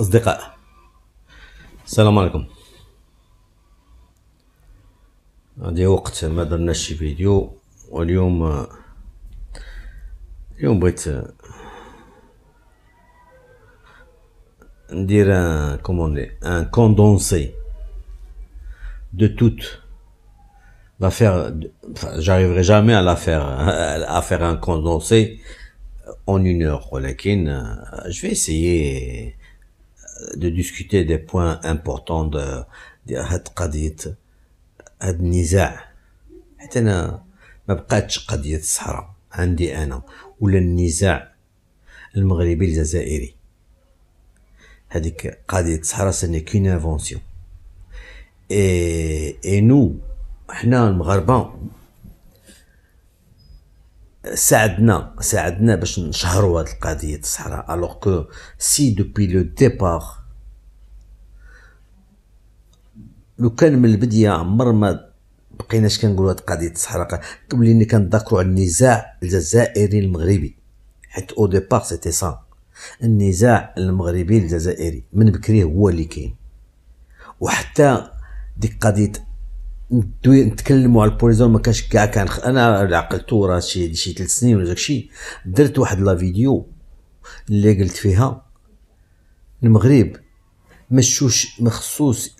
الأصدقاء السلام عليكم هذه وقت ما درناش شي فيديو Aujourd'hui, اليوم de toutes va faire j'arriverai jamais à la faire, à faire un condensé en une heure. Euh, je vais essayer de discuter des points importants de هاد قضية هاد النزاع حيت انا ما بقاتش قضية الصحراء عندي انا ولا النزاع المغربي الجزائري هذيك قضية الصحراء سني كون انفونسيون اي اي نو حنا المغاربة ساعدنا ساعدنا باش نشهروا هاد القضية الصحراء الوغ كو سي دوبي لو ديبار لو كان من البدايه عمر ما بقيناش كنقولوا هاد قضيه الصحراء اللي كنذكروا على النزاع الجزائري المغربي حيت او ديبار سيتي سا النزاع المغربي الجزائري من بكري هو اللي كاين وحتى ديك قضيه نتكلموا على البوليزون ما كانش كاع كان انا عقلتو راه شي شي ثلاث سنين ولا داكشي درت واحد لا فيديو اللي قلت فيها المغرب مشوش مخصوص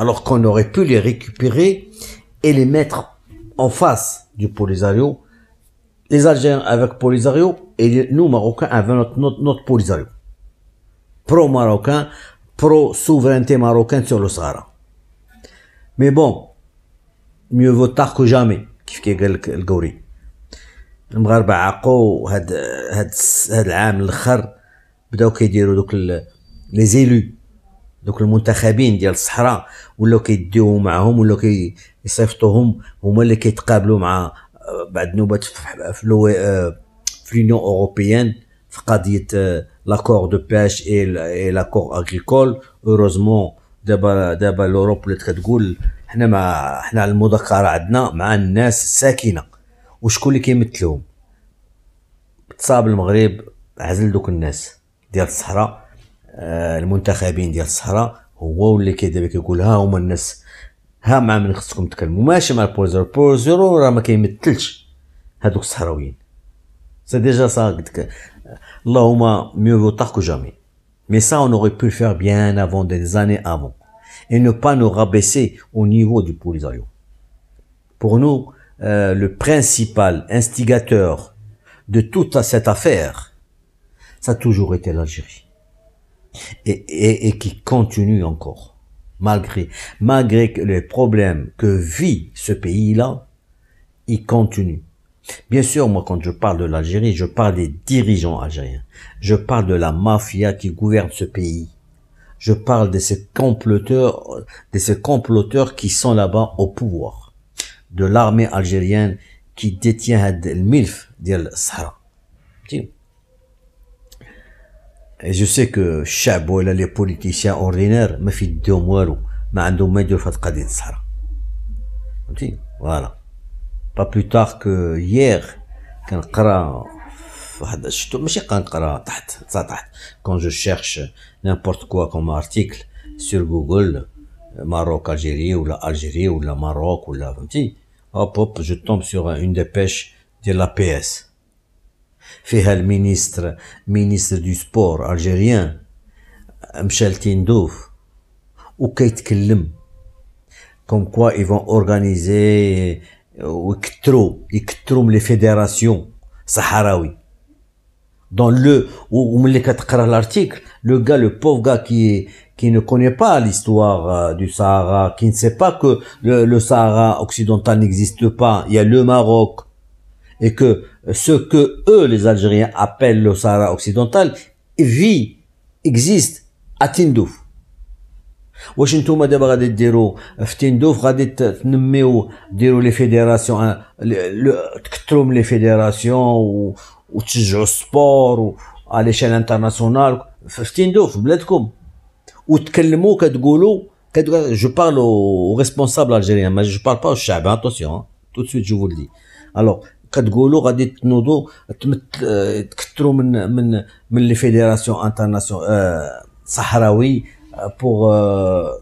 alors qu'on aurait pu les récupérer et les mettre en face du Polisario, les Algériens avec Polisario et nous, Marocains, avec notre, Polisario. Pro-Marocain, pro-souveraineté marocaine sur le Sahara. Mais bon, mieux vaut tard que jamais, les كيقال gauri. المغاربة دوك المنتخبين ديال الصحراء ولاو كيديو معاهم ولاو كيصيفطوهم هما اللي كيتقابلوا مع آه، بعد نوبات في لو اوروبيان آه، في قضيه لاكور دو باش اي لاكور اغريكول اوروزمون دابا دابا لوروب ولات كتقول حنا مع حنا المذكره عندنا مع الناس الساكنه وشكون اللي كيمثلهم تصاب المغرب عزل دوك الناس ديال الصحراء المنتخبين ديال الصحراء هو واللي mieux vaut tard que jamais mais ça on aurait pu faire bien avant des années avant et ne pas nous rabaisser au niveau du Polisario pour nous euh, le principal instigateur de toute cette affaire ça a toujours été l'Algérie et, qui continue encore. Malgré, malgré les problèmes que vit ce pays-là, il continue. Bien sûr, moi, quand je parle de l'Algérie, je parle des dirigeants algériens. Je parle de la mafia qui gouverne ce pays. Je parle de ces comploteurs, de ces comploteurs qui sont là-bas au pouvoir. De l'armée algérienne qui détient le MILF, le Sahara. Et je sais que Chabo, les politiciens ordinaires, me fit de Moalo, ma عندهم ما pas في قضيه الصحراء voilà pas plus tard que hier يير كنقرا واحد شفتو ماشي كنقرا تحت تحت Maroc Algérie ou l'Algérie, ou le Maroc ou la فهمتي hop hop جو تومب سور اون ديبيش ديال le ministre, ministre du sport algérien, M. Tindouf ou Kait comme quoi ils vont organiser, euh, ou qu'ils trouvent les fédérations saharawi. Dans le, ou, quatre M. l'article, le gars, le pauvre gars qui, qui ne connaît pas l'histoire euh, du Sahara, qui ne sait pas que le, le Sahara occidental n'existe pas, il y a le Maroc, et que ce que eux, les Algériens, appellent le Sahara occidental, vit, existe à Tindouf. Washington m'a dit de dire que Tindouf a dit les fédérations, hein, les fédérations, ou le sport, à l'échelle internationale, Tindouf, bledkoum. Ou t'kelmou, kadgoulou, je parle aux responsables algériens, mais je ne parle pas aux chabins, attention, hein, tout de suite je vous le dis. Alors, كتقولوا غادي تنوضوا تكثروا من من من لي فيديراسيون انترناسيون آه، صحراوي بوغ آه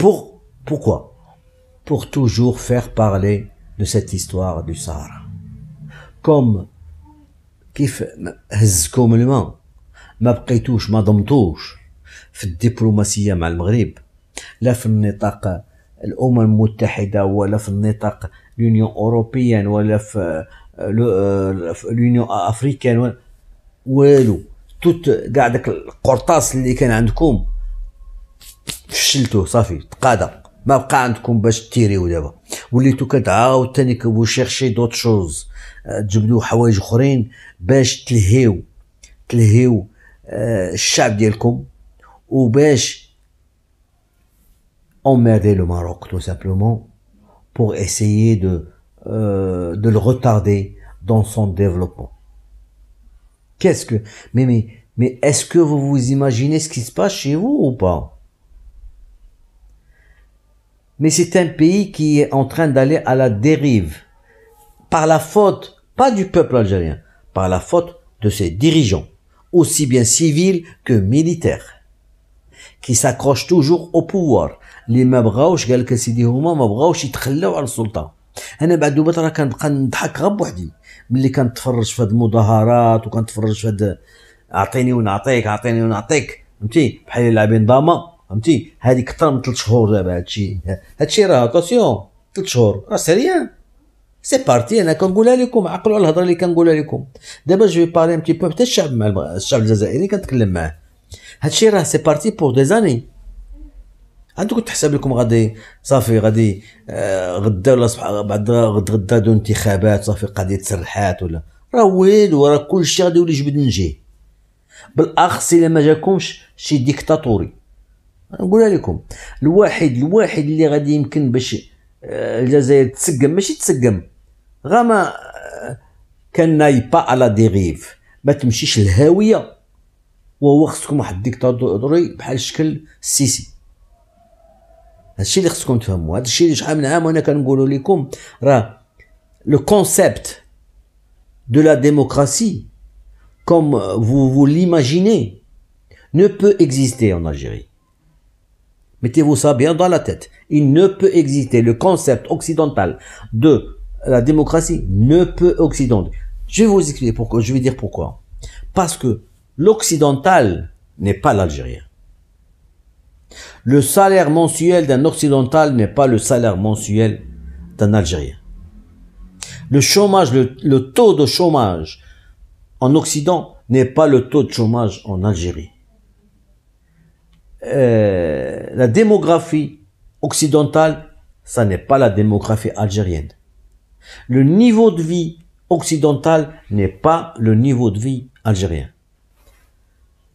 بوغ بوكوا بوغ توجور فيغ بارلي دو سيت هيستوار دو سهرا كوم كيف هزكم الماء ما بقيتوش ما ضمتوش في الدبلوماسيه مع المغرب لا في النطاق الامم المتحده ولا في النطاق لونيون اوروبيان ولا في لونيون افريكان والو توت كاع داك القرطاس اللي كان عندكم فشلتوه صافي تقادا ما بقى عندكم باش تيريو دابا وليتو كتعاود تاني كبو شيرشي دوت شوز تجبدوا حوايج اخرين باش تلهيو تلهيو الشعب ديالكم وباش اميردي لو ماروك تو سامبلومون pour essayer de, euh, de le retarder dans son développement. Qu'est-ce que... Mais, mais, mais est-ce que vous vous imaginez ce qui se passe chez vous ou pas Mais c'est un pays qui est en train d'aller à la dérive par la faute, pas du peuple algérien, par la faute de ses dirigeants, aussi bien civils que militaires, qui s'accrochent toujours au pouvoir, اللي ما بغاوش قال لك اسيدي هما ما بغاوش يتخلاو على السلطه انا بعد دوبات راه كنبقى نضحك غير بوحدي ملي كنتفرج في هاد المظاهرات وكنتفرج في هاد اعطيني ونعطيك اعطيني ونعطيك فهمتي بحال لاعبين ضامه فهمتي هادي كثر من 3 شهور دابا هادشي هادشي راه اتونسيون 3 شهور راه سريان سي بارتي انا كنقولها لكم عقلوا على الهضره اللي كنقولها لكم دابا جو باري تي بو حتى الشعب مع الشعب الجزائري كنتكلم معاه هادشي راه سي بارتي بور دي زاني انت كنت تحسب لكم غادي صافي غادي آه، غدا ولا صبح بعد غد غدا دو انتخابات صافي قضيه سرحات ولا راه ويل وراه كلشي غادي يولي يجبد من جهه بالاخص الا ما جاكمش شي ديكتاتوري نقولها لكم الواحد الواحد اللي غادي يمكن باش آه، الجزائر تسقم ماشي تسقم غما آه، كان نايبا على ديغيف ما تمشيش الهاويه وهو خصكم واحد ديكتاتوري بحال شكل السيسي Le concept de la démocratie, comme vous, l'imaginez, ne peut exister en Algérie. Mettez-vous ça bien dans la tête. Il ne peut exister. Le concept occidental de la démocratie ne peut occidental. Je vais vous expliquer pourquoi. Je vais dire pourquoi. Parce que l'occidental n'est pas l'Algérien. Le salaire mensuel d'un occidental n'est pas le salaire mensuel d'un Algérien. Le chômage, le, taux de chômage en Occident n'est pas le taux de chômage en Algérie. Euh, la démographie occidentale, ça n'est pas la démographie algérienne. Le niveau de vie occidental n'est pas le niveau de vie algérien.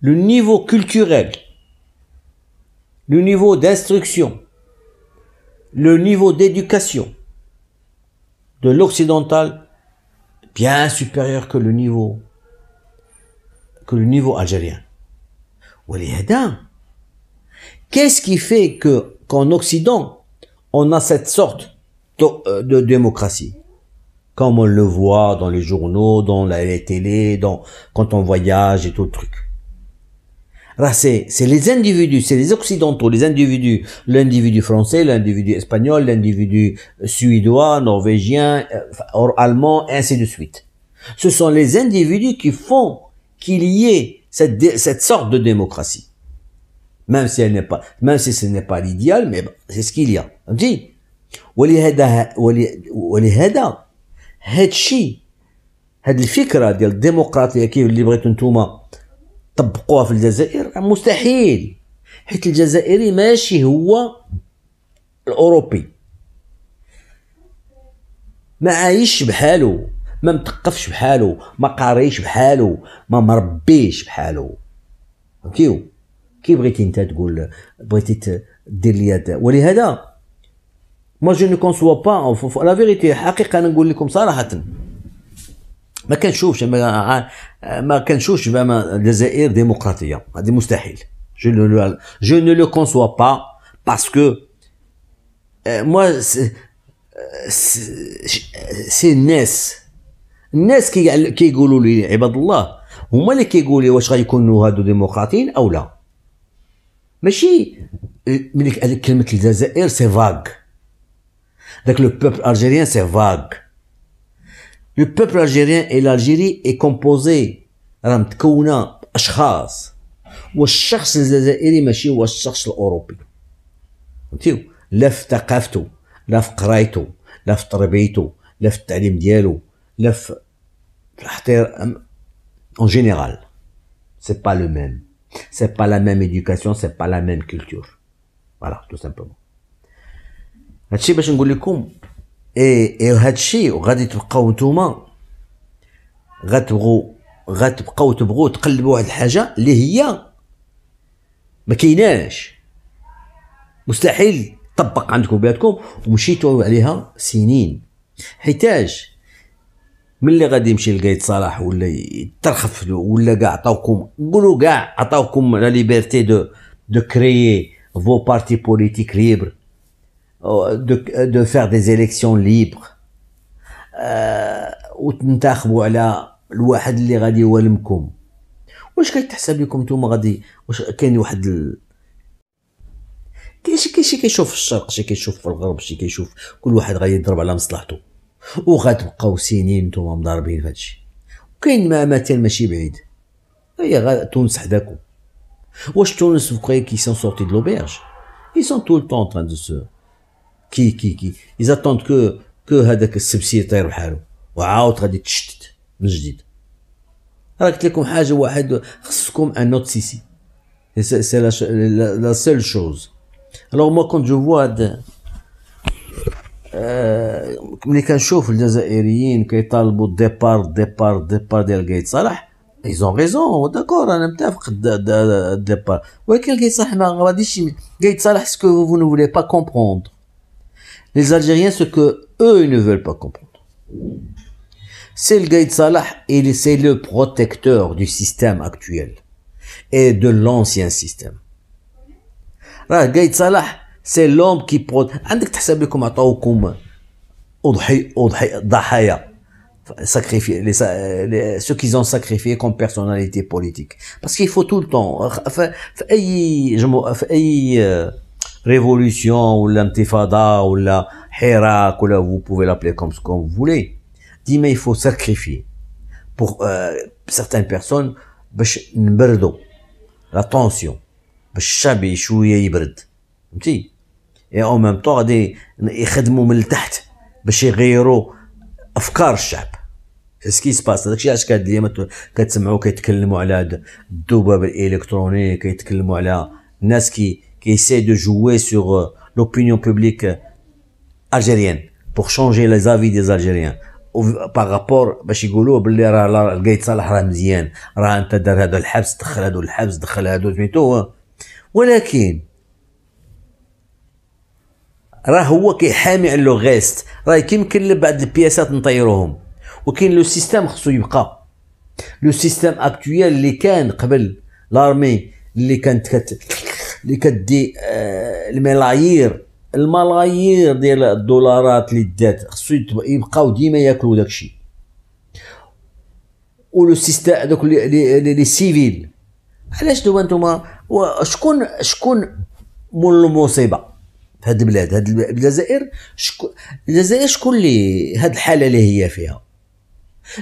Le niveau culturel le niveau d'instruction, le niveau d'éducation de l'occidental bien supérieur que le niveau que le niveau algérien. Qu'est-ce qui fait que qu'en Occident on a cette sorte euh, de, démocratie, comme on le voit dans les journaux, dans la télé, dans quand on voyage et tout le truc. Racé, C'est les individus, c'est les occidentaux, les individus. L'individu français, l'individu espagnol, l'individu suédois, norvégien, euh, allemand, ainsi de suite. Ce sont les individus qui font qu'il y ait cette, cette sorte de démocratie. Même si elle n'est pas, même si ce n'est pas l'idéal, mais c'est ce qu'il y a. On dit, ولهذا ولهذا هاد الفكره ديال الديمقراطيه كيف اللي بغيتو نتوما طبقوها في الجزائر مستحيل حيت الجزائري ماشي هو الاوروبي ما عايش بحالو ما متقفش بحالو ما قاريش بحالو ما مربيش بحالو فهمتيو كي بغيتي انت تقول بغيتي دير لي هذا ولهذا ما جو نو كونسوا با لا فيريتي حقيقه انا نقول لكم صراحه ما كنشوفش ما كنشوفش زعما الجزائر ديمقراطيه هذه مستحيل جو نو لو جو نو لو كونسوا با باسكو موا سي الناس الناس كي كيقولوا لي عباد الله هما اللي كيقولوا لي واش غيكونوا هادو ديمقراطيين او لا ماشي ملي كلمه الجزائر سي فاغ داك لو بوبل الجيريان سي فاغ Le peuple algérien et l'Algérie est composé ramt kouna ashkas, ou les personnes zééri, mais chez les personnes européennes, entièrement. L'effectuée, l'acquérir, l'être habitué, l'être éduqué à l'ou, l'être en général, c'est pas le même, c'est pas la même éducation, c'est pas la même culture. Voilà tout simplement. Entiers, je vous le اي اي هادشي وغادي تبقاو نتوما غتبغوا غتبقاو تبغوا تقلبوا واحد الحاجه اللي هي ما كايناش مستحيل طبق عندكم بياتكم ومشيتوا عليها سنين حيتاش ملي غادي يمشي لقايد صلاح ولا يترخف ولا كاع عطاوكم قولوا كاع عطاوكم لا ليبرتي دو دو كريي فو بارتي بوليتيك ليبر Oh, de, de faire des élections libres euh, وتنتخبوا على الواحد اللي غادي يوالمكم واش كتحسب لكم نتوما غادي واش كاين واحد ال... كاين شي كيشوف في الشرق شي كيشوف في الغرب شي كيشوف كل واحد غادي يضرب على مصلحته وغتبقاو سنين نتوما مضاربين في هادشي وكاين ما مثل ماشي بعيد هي تونس حداكم واش تونس فوقي كي سون سورتي دو لوبيرج سون طول طون طران دو en كي كي كي ايزاتوند كو كو هذاك السبسي يطير بحالو وعاود غادي تشتت من جديد راه قلت لكم حاجه واحد خصكم ان نوت سيسي سي لا لا سول شوز الوغ مو كنت جو فوا هاد آه ملي كنشوف الجزائريين كيطالبوا ديبار ديبار ديبار ديال قايد صلاح ايزون ريزون داكور انا متفق ديبار ولكن قايد صلاح ما غاديش قايد صلاح سكو فو نو فولي با كومبروندر les Algériens ce que eux ils ne veulent pas comprendre. C'est le Gaïd Salah et c'est le protecteur du système actuel et de l'ancien système. Le Salah, Salah, l'homme qui... qui sacrifier les, ceux qu'ils ont sacrifié comme personnalité politique parce qu'il faut tout le temps enfin révolution ou l'intifada ou la hirak ou la, vous pouvez l'appeler comme ce que vous voulez mais il faut sacrifier pour euh, certaines personnes باش نبردو لا طونسيون باش الشعب شويه يبرد فهمتي اي او ميم طون غادي يخدموا من التحت باش يغيروا افكار الشعب سكي سباس داكشي علاش كاد ليا كتسمعوا كيتكلموا على الذباب الالكتروني كيتكلموا على الناس كي qui essaie de jouer sur euh, l'opinion publique euh, algérienne pour changer les avis des Algériens باغ رابور باش يقولوا باللي راه لقيت صالح راه مزيان راه انت دار هذا الحبس دخل هذا الحبس دخل هذا سميتو ولكن راه هو كيحامي على لو غيست راه يمكن بعد البياسات نطيروهم وكاين لو سيستيم خصو يبقى لو سيستيم اكتويال اللي كان قبل لارمي اللي كانت كت اللي كدي آه، الملايير الملايير ديال الدولارات اللي دات خصو يبقاو ديما ياكلوا داكشي ولو سيستيم دوك لي سيفيل علاش دابا نتوما شكون شكون مول المصيبه في هاد البلاد هاد الجزائر شكون الجزائر شكون اللي هاد الحاله اللي هي فيها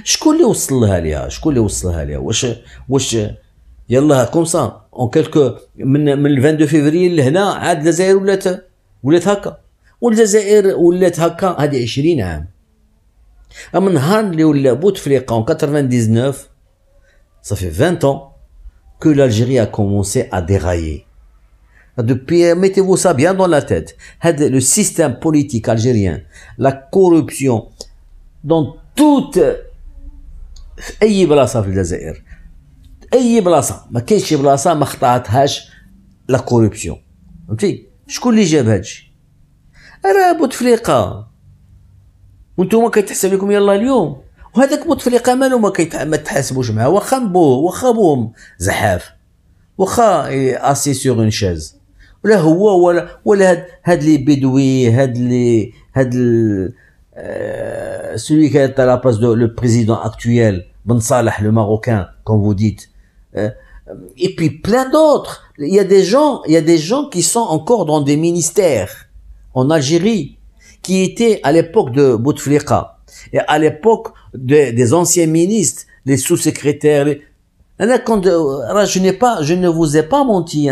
شكون اللي وصل لها ليها شكون اللي وصلها ليها واش واش يلاه كوم سا اون كيلكو من من 22 فيفري لهنا عاد الجزائر ولات ولات هكا والجزائر ولات هكا هذه 20 عام اما نهار اللي ولا بوتفليقه اون 99 صافي 20 ans que كومونسي ا ديغايي à dérailler. Depuis, سا بيان ça لا dans هاد لو Le بوليتيك الجيريان لا كوربسيون دون توت في أي بلاصة في الجزائر اي بلاصه ما كاينش شي بلاصه ما خطاتهاش لا كوربسيون فهمتي شكون اللي جاب هادشي راه بوتفليقه وانتم كتحسب لكم يلا اليوم وهذاك بوتفليقه مالو ما ما تحاسبوش معاه واخا بوه واخا بوم زحاف واخا اسي سور اون شاز ولا هو ولا ولا هاد هاد لي بيدوي هاد لي هاد ال... سوي qui تاع à la دو لو بريزيدون président بن صالح لو le كون فو ديت Hein. et puis plein d'autres. Il y a des gens, il y a des gens qui sont encore dans des ministères en Algérie, qui étaient à l'époque de Bouteflika et à l'époque des anciens ministres, les sous-secrétaires. Euh, je n'ai pas, je ne vous ai pas menti.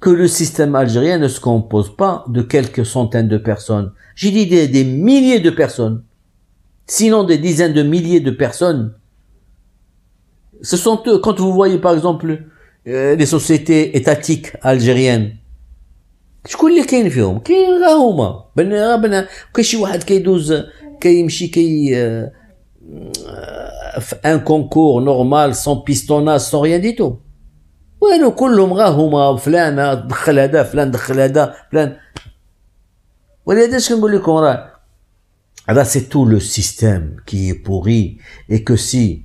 Que le système algérien ne se compose pas de quelques centaines de personnes. J'ai dit des milliers de personnes, sinon des dizaines de milliers de personnes ce sont eux, quand vous voyez par exemple euh, les sociétés étatiques algériennes, je connais les kin qui kin rahouma, ben rabna, kishi wahad kaydouz, kaymchi kay. Un concours normal sans pistonnage, sans rien du tout. Oui, nous, tous euh, les gens, ils sont là, ils sont là, ils sont là, ils sont là. Vous voyez, c'est tout le système qui est pourri et que si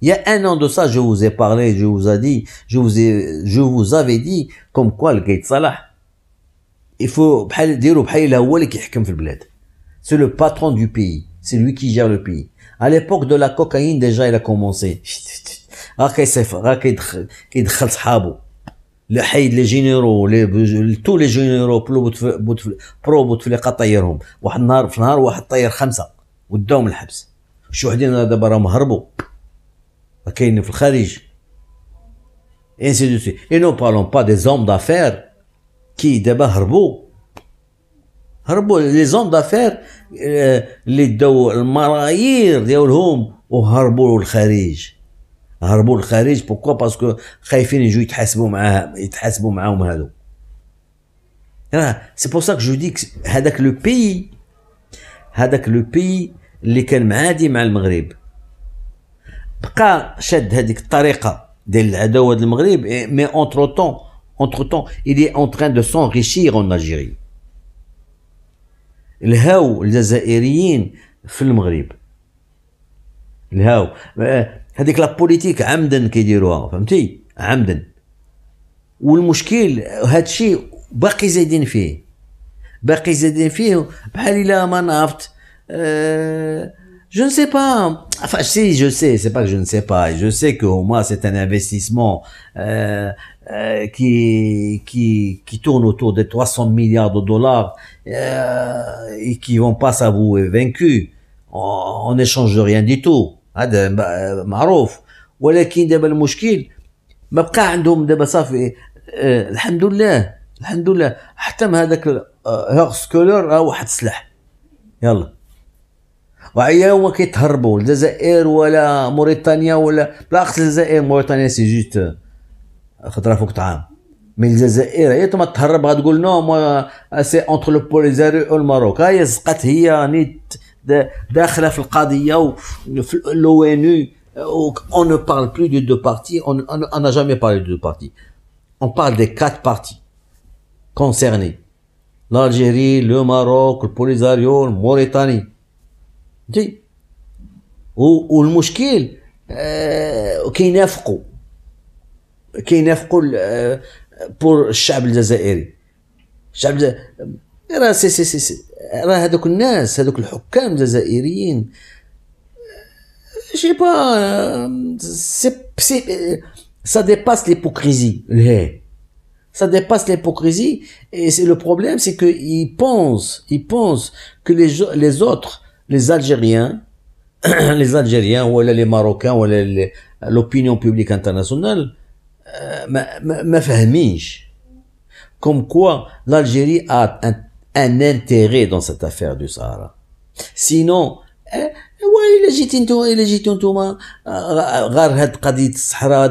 Il y a un an de ça, je vous ai parlé, je vous ai dit, je vous je vous avais dit comme quoi le Gates Salah, il faut dire le pays là où il est comme le bleu, c'est le patron du pays, c'est lui qui gère le pays. A l'époque de la cocaïne déjà, il a commencé. Ah qu'est-ce qu'il a fait, ah qu'est-ce qu'il les généraux, les généros, les généraux plus le but, plus le but, plus le but les Qataris vont, on a frère, on a un Qatarien français, au bout de un mois de prison, كاين في الخارج انسيدوسي اي نو Et با دي زوم دافير كي دابا هربوا هربوا لي زوم دافير اللي داو الملايير ديالهم وهربوا للخارج هربوا للخارج بوكو باسكو خايفين يجوا يتحاسبوا معاه يتحاسبوا معاهم هادو راه سي بور سا كو جو ديك هذاك لو بي هذاك لو بي اللي كان معادي مع المغرب بقى شاد هذيك الطريقه ديال العداوه المغرب مي اونترو طون اونترو طون il اون تران دو de s'enrichir en الهاو الجزائريين في المغرب الهاو هذيك لا بوليتيك عمدا كيديروها فهمتي عمدا والمشكل هادشي باقي زايدين فيه باقي زايدين فيه بحال الا ما نافت أه Je ne sais pas. Enfin, si, je sais. C'est pas que je ne sais pas. Je sais qu'au moins c'est un investissement euh, euh, qui, qui qui tourne autour de 300 milliards de dollars euh, et qui vont pas s'avouer vaincus en, échange de rien du tout. Adem معروف ولكن دابا المشكل ما بقى عندهم دابا صافي الحمد لله الحمد لله حتى هذاك هيرسكولر راه واحد السلاح يلا هما كيتهربوا الجزائر ولا موريتانيا ولا بلاخص الجزائر موريتانيا سي جوست خطره فوق طعام مي الجزائر هي تما تهرب غتقول نو مو سي اونتر لو بوليزاري والماروك هي زقت هي نيت داخله في القضيه وفي لو ان on ne بارل بلو دو دو بارتي اون انا جامي parlé دو دو بارتي اون بارل دي كات بارتي كونسيرني L'Algérie, le Maroc, le Polisario, le Mauritanie. ou le آه كينافقوا كينافقوا بور الشعب الجزائري الشعب راه سي سي سي, راه هذوك الناس هذوك ça dépasse l'hypocrisie. Ça dépasse l'hypocrisie. Et c'est le problème, c'est qu'ils pensent, ils pensent que les, les autres ليزالجيريان ليزالجيريان ولا لي ماروكان ولا لوبينيون بوبليك انترناسيونال ما ما فهمينش كوم كوا لالجيري ان انتيغي دون سيت افير دو affaire du Sahara. الا جيتي انتو الا جيتو انتوما غير هاد قضيه الصحراء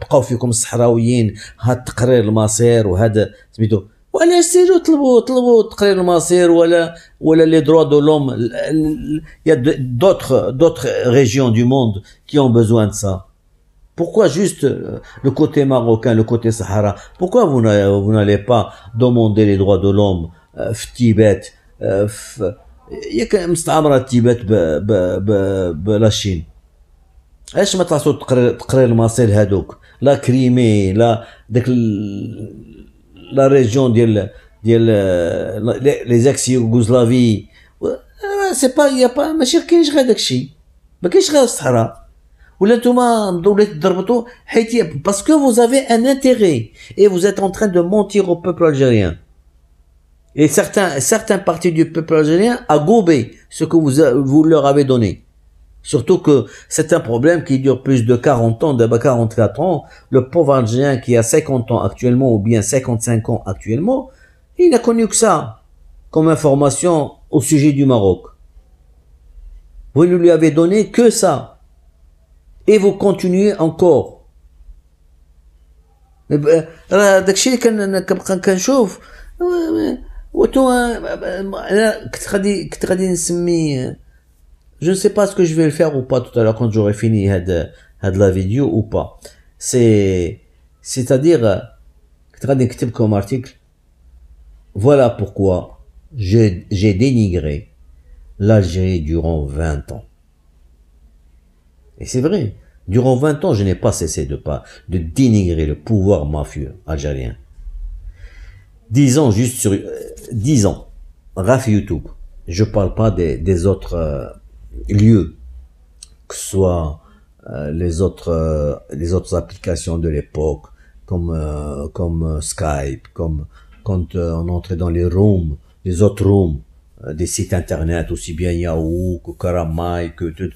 بقاو فيكم الصحراويين هاد تقرير المصير وهذا سميتو ولا سيروا طلبوا طلبوا تقرير المصير ولا ولا لي دروا دو لوم يا دوتر دوتر ريجيون دو موند كي اون بوزوان دو سا Pourquoi juste euh, le côté marocain, le côté Sahara Pourquoi vous n'allez pas demander les droits de l'homme au euh, Tibet ياك مستعمره التبات بلا الصين علاش ما تعرفوا تقرير المصير هذوك لا كريمي لا داك la région dite le les les ex euh, c'est pas il y a pas mais cher qui est parce que vous avez un intérêt et vous êtes en train de mentir au peuple algérien et certains certains parties du peuple algérien a gobé ce que vous leur avez donné Surtout que c'est un problème qui dure plus de 40 ans, de 44 ben ans. Le pauvre Algérien qui a 50 ans actuellement ou bien 55 ans actuellement, il n'a connu que ça comme information au sujet du Maroc. Vous ne lui avez donné que ça. Et vous continuez encore. Ben, euh, je ne sais pas ce que je vais le faire ou pas tout à l'heure quand j'aurai fini à la vidéo ou pas. C'est, c'est-à-dire, que comme article, voilà pourquoi j'ai dénigré l'Algérie durant 20 ans. Et c'est vrai. Durant 20 ans, je n'ai pas cessé de pas, de dénigrer le pouvoir mafieux algérien. 10 ans juste sur, 10 euh, ans. Raf YouTube. Je parle pas des, des autres, euh, lieu que ce soit euh, les autres euh, les autres applications de l'époque comme euh, comme Skype comme quand on entrait dans les rooms les autres rooms des sites internet aussi bien Yahoo que Karamai que tout,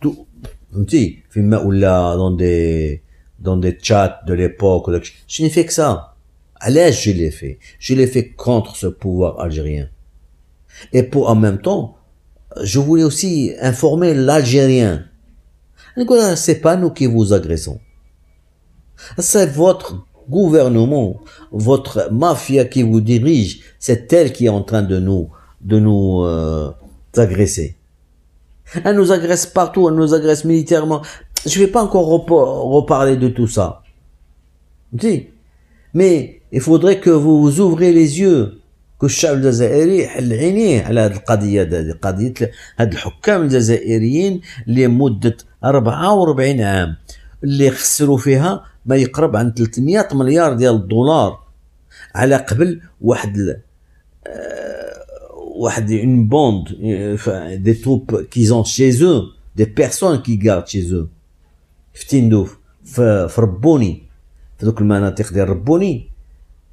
tout petit film ou là dans des dans des chats de l'époque je n'ai fait que ça à l'aise je l'ai fait je l'ai fait contre ce pouvoir algérien et pour en même temps je voulais aussi informer l'Algérien. C'est pas nous qui vous agressons. C'est votre gouvernement, votre mafia qui vous dirige, c'est elle qui est en train de nous, de nous euh, agresser. Elle nous agresse partout, elle nous agresse militairement. Je vais pas encore reparler de tout ça. Mais il faudrait que vous ouvriez les yeux كل الشعب الجزائري حل عينيه على هذه القضيه هذه قضيه هاد الحكام الجزائريين لمده 44 عام اللي خسروا فيها ما يقرب عن 300 مليار ديال الدولار على قبل واحد ال... آه، واحد اون بوند دي توب كيزون شيزو دي بيرسون كي غارد شيزو في تندوف في ربوني في دوك المناطق ديال ربوني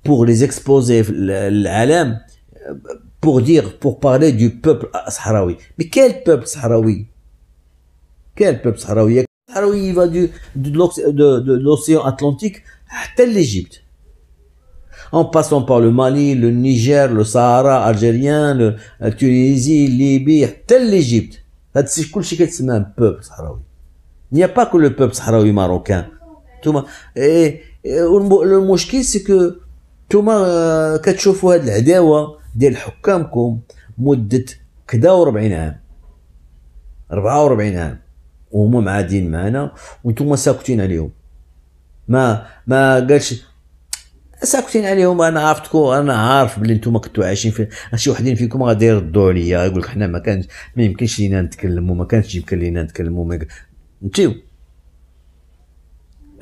pour les exposer l'alam, pour dire, pour parler du peuple sahraoui. Mais quel peuple sahraoui Quel peuple sahraoui Sahraoui, il va du, de, l'océan Atlantique à l'Égypte en passant par le Mali, le Niger, le Sahara algérien, le, la Tunisie, Libye, tel l'Égypte. C'est un peuple sahraoui. Il n'y a pas que le peuple sahraoui marocain. Tout le, et, le, c'est que نتوما كتشوفوا هاد العداوه ديال حكامكم مده كدا و40 عام 44 عام وهما معادين معنا وانتم ساكتين عليهم ما ما قالش ساكتين عليهم انا عرفتكم انا عارف بلي نتوما كنتوا عايشين في شي وحدين فيكم غادي يردوا عليا يقول لك حنا ما كانش ما يمكنش لينا نتكلموا ما كانش يمكن لينا نتكلموا ما فهمتيو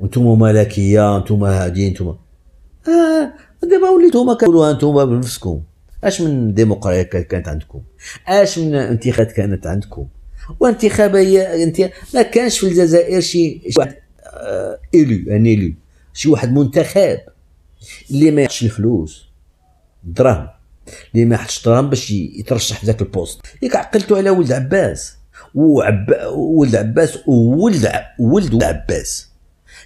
وانتم ملكيه انتم هادي انتم آه دابا وليتو هما كتقولوها انتم بنفسكم اش من ديمقراطيه كانت عندكم اش من انتخابات كانت عندكم وانتخابيه انت ما كانش في الجزائر شي واحد ايلو آه، ان يعني ايلو شي واحد منتخب اللي ما يحطش الفلوس الدراهم اللي ما يحطش الدراهم باش يترشح في ذاك البوست ياك عقلتو على ولد عباس وعب ولد عباس وولد ولد عباس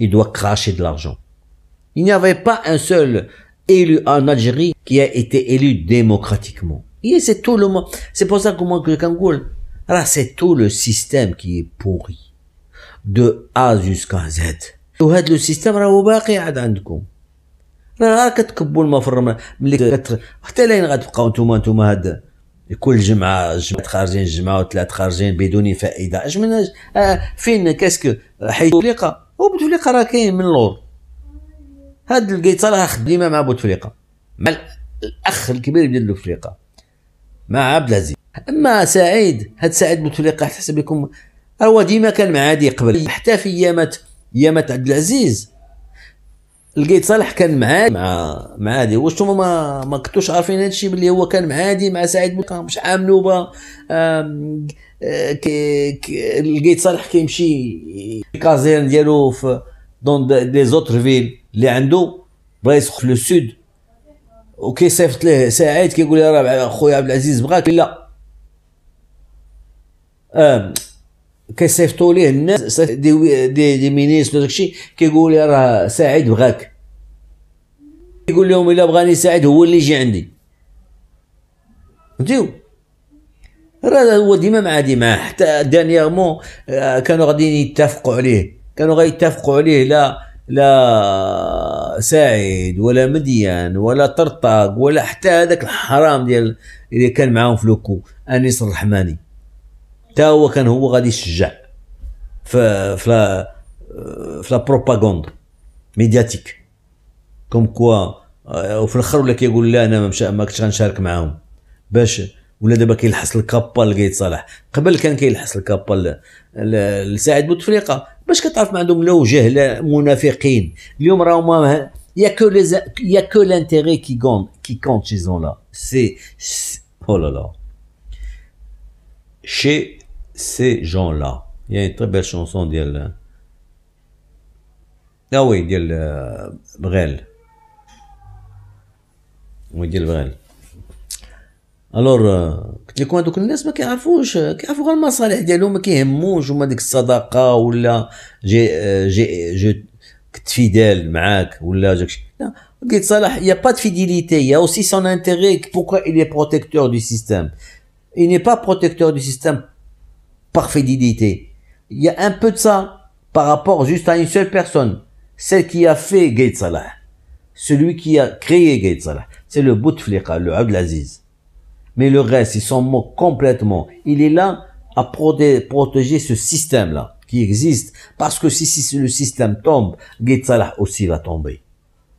il doit cracher de l'argent. Il n'y avait pas un seul élu en Algérie qui a été élu démocratiquement. Et c'est tout le monde. C'est pour ça que moi, que Kangoul, là, c'est tout le système qui est pourri. De A jusqu'à Z. وهذا لو سيستم راهو باقي عاد عندكم راه كتكبوا المفر ملي كت حتى لين غتبقاو نتوما نتوما هاد كل جمعة جمعة خارجين جمعه وثلاث خارجين بدون فائده اش من فين كاسكو حيت وبوتفليقه راه كاين من اللور هاد القيطه راه خديمه مع بوتفليقه مع الاخ الكبير ديال بوتفليقه مع عبد العزيز اما سعيد هاد سعيد بوتفليقه حسب لكم هو ديما كان معادي قبل حتى في ايامات يامات عبد العزيز لقيت صالح كان معادي مع معادي واش هما ما ما كنتوش عارفين هادشي بلي هو كان معادي مع سعيد بوتفليقه مش عام نوبه آه، كي لقيت صالح كيمشي الكازيرن ديالو في دون دي زوتر فيل اللي عنده بغا يسخ في لو سود وكيصيفط ليه ساعات كيقول لي راه خويا عبد العزيز بغاك لا ام كيصيفطوا ليه الناس دي دي, دي مينيس داكشي كيقول لي راه سعيد بغاك كيقول لهم الا بغاني سعيد هو اللي يجي عندي فهمتيو راه هو ديما مع ديما حتى دانييرمون آه، كانوا غاديين يتفقوا عليه كانوا يتفقوا عليه لا لا سعيد ولا مديان ولا طرطاق ولا حتى هذاك الحرام ديال اللي كان معاهم في لوكو انيس الرحماني حتى هو كان هو غادي يشجع في آه، في لا في لا بروباغوند ميدياتيك كوم كوا آه، وفي الاخر ولا كيقول لا انا ما كنتش غنشارك معاهم باش ولا دابا كيلحس الكابا لقيت صلاح قبل كان كيلحس الكابا لسعد بوتفليقه باش كتعرف ما عندهم لا وجه لا منافقين اليوم راهما يا كو لي يا كو لانتيغي كي كونت كي كونت شي زون لا سي او لا لا شي سي جون لا يا تري بيل شونسون ديال لا وي ديال بغال وي ديال بغال Alors euh, comme douk ou euh, la la il n'y a pas de fidélité il y a aussi son intérêt pourquoi il est protecteur du système il n'est pas protecteur du système par fidélité il y a un peu de ça par rapport juste à une seule personne celle qui a fait salah celui qui a créé Salah. c'est le Bouteflika, le Abdelaziz. Mais le reste, ils s'en moquent complètement. Il est là à protéger ce système-là qui existe. Parce que si, si le système tombe, Gued aussi va tomber.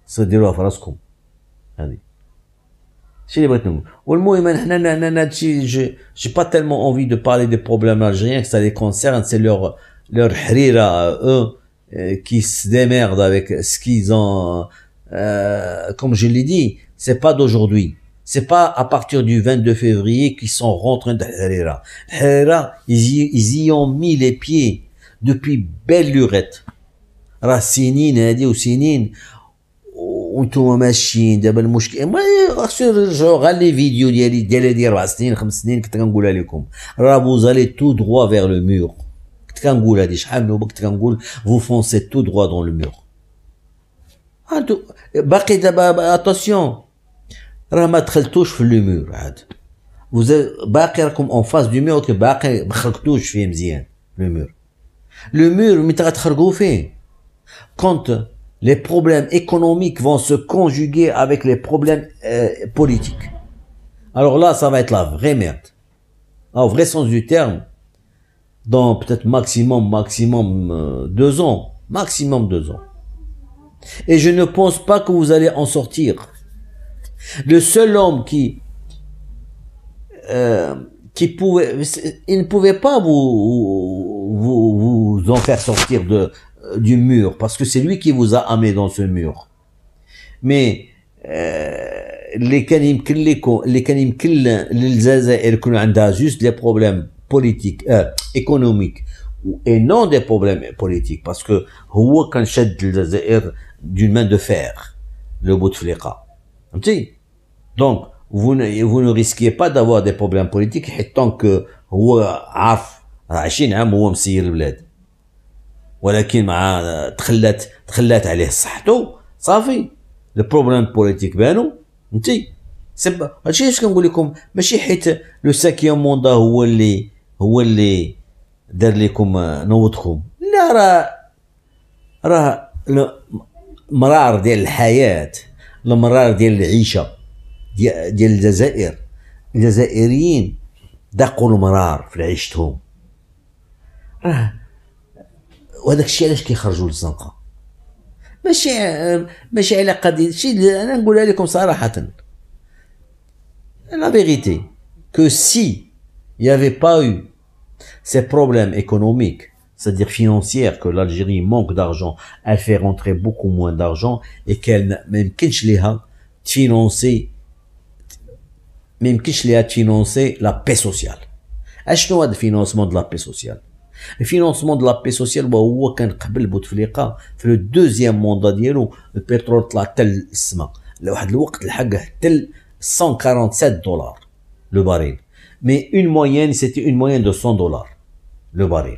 c'est à l'offre à les بغيت je n'ai pas tellement n'ai pas tellement envie problèmes parler des problèmes algériens دي les الجيريان leur leur leur euh, qui se démerdent avec ce qu'ils ont euh, comme je l'ai dit c'est pas d'aujourd'hui c'est pas à partir du 22 février qu'ils sont rentrés dans Hera. ils y, ont mis les pieds depuis belle lurette. Racinine, hein, dit, ou Sinine, tout machine, d'abord le et Moi, je regarde les vidéos, il y a des 5 vous allez tout droit vers le mur. dis Vous foncez tout droit dans le mur. Ah, attention. راه ما دخلتوش في لومور عاد باقي راكم اون فاس دو مور باقي ما خرجتوش فيه مزيان لومور les problèmes économiques vont se conjuguer avec les problèmes euh, politiques. Alors là, ça va être la vraie merde. au vrai sens du terme, dans peut-être maximum, maximum euh, deux ans. Maximum deux ans. Et je ne pense pas que vous allez en sortir. Le seul homme qui, euh, qui pouvait, il ne pouvait pas vous, vous, vous en faire sortir de, du mur, parce que c'est lui qui vous a amené dans ce mur. Mais euh, les canim les canim juste des problèmes politiques, euh, économiques, et non des problèmes politiques, parce que هو كان d'une main de fer, le bout Bouteflika. فهمتي دونك فو نو ريسكي با دافوا دي بروبليم بوليتيك حيت طونك هو عارف 20 عام هو مسير البلاد ولكن مع تخلات تخلات عليه صحته صافي لو بروبليم بوليتيك بانو فهمتي سب هادشي علاش كنقول لكم ماشي حيت لو ساكيوم موندا هو اللي هو اللي دار لكم نوضكم لا راه راه مرار ديال الحياه المرار ديال العيشه ديال الجزائر الجزائريين ذاقوا المرار في عيشتهم راه وهذاك الشيء علاش كيخرجوا للزنقه ماشي ماشي على قضيه شي انا نقولها لكم صراحه لا فيغيتي كو سي يافي با يو سي بروبليم ايكونوميك c'est-à-dire financière, que l'Algérie manque d'argent, elle fait rentrer beaucoup moins d'argent et qu'elle même Kinchliha financer même a financer la paix sociale. Achno le financement de la paix sociale Le financement de la paix sociale, bah, c'est le deuxième mandat ديالو le طلع حتى السما 147 dollars le baril. Mais une moyenne, c'était une moyenne de 100 dollars le baril.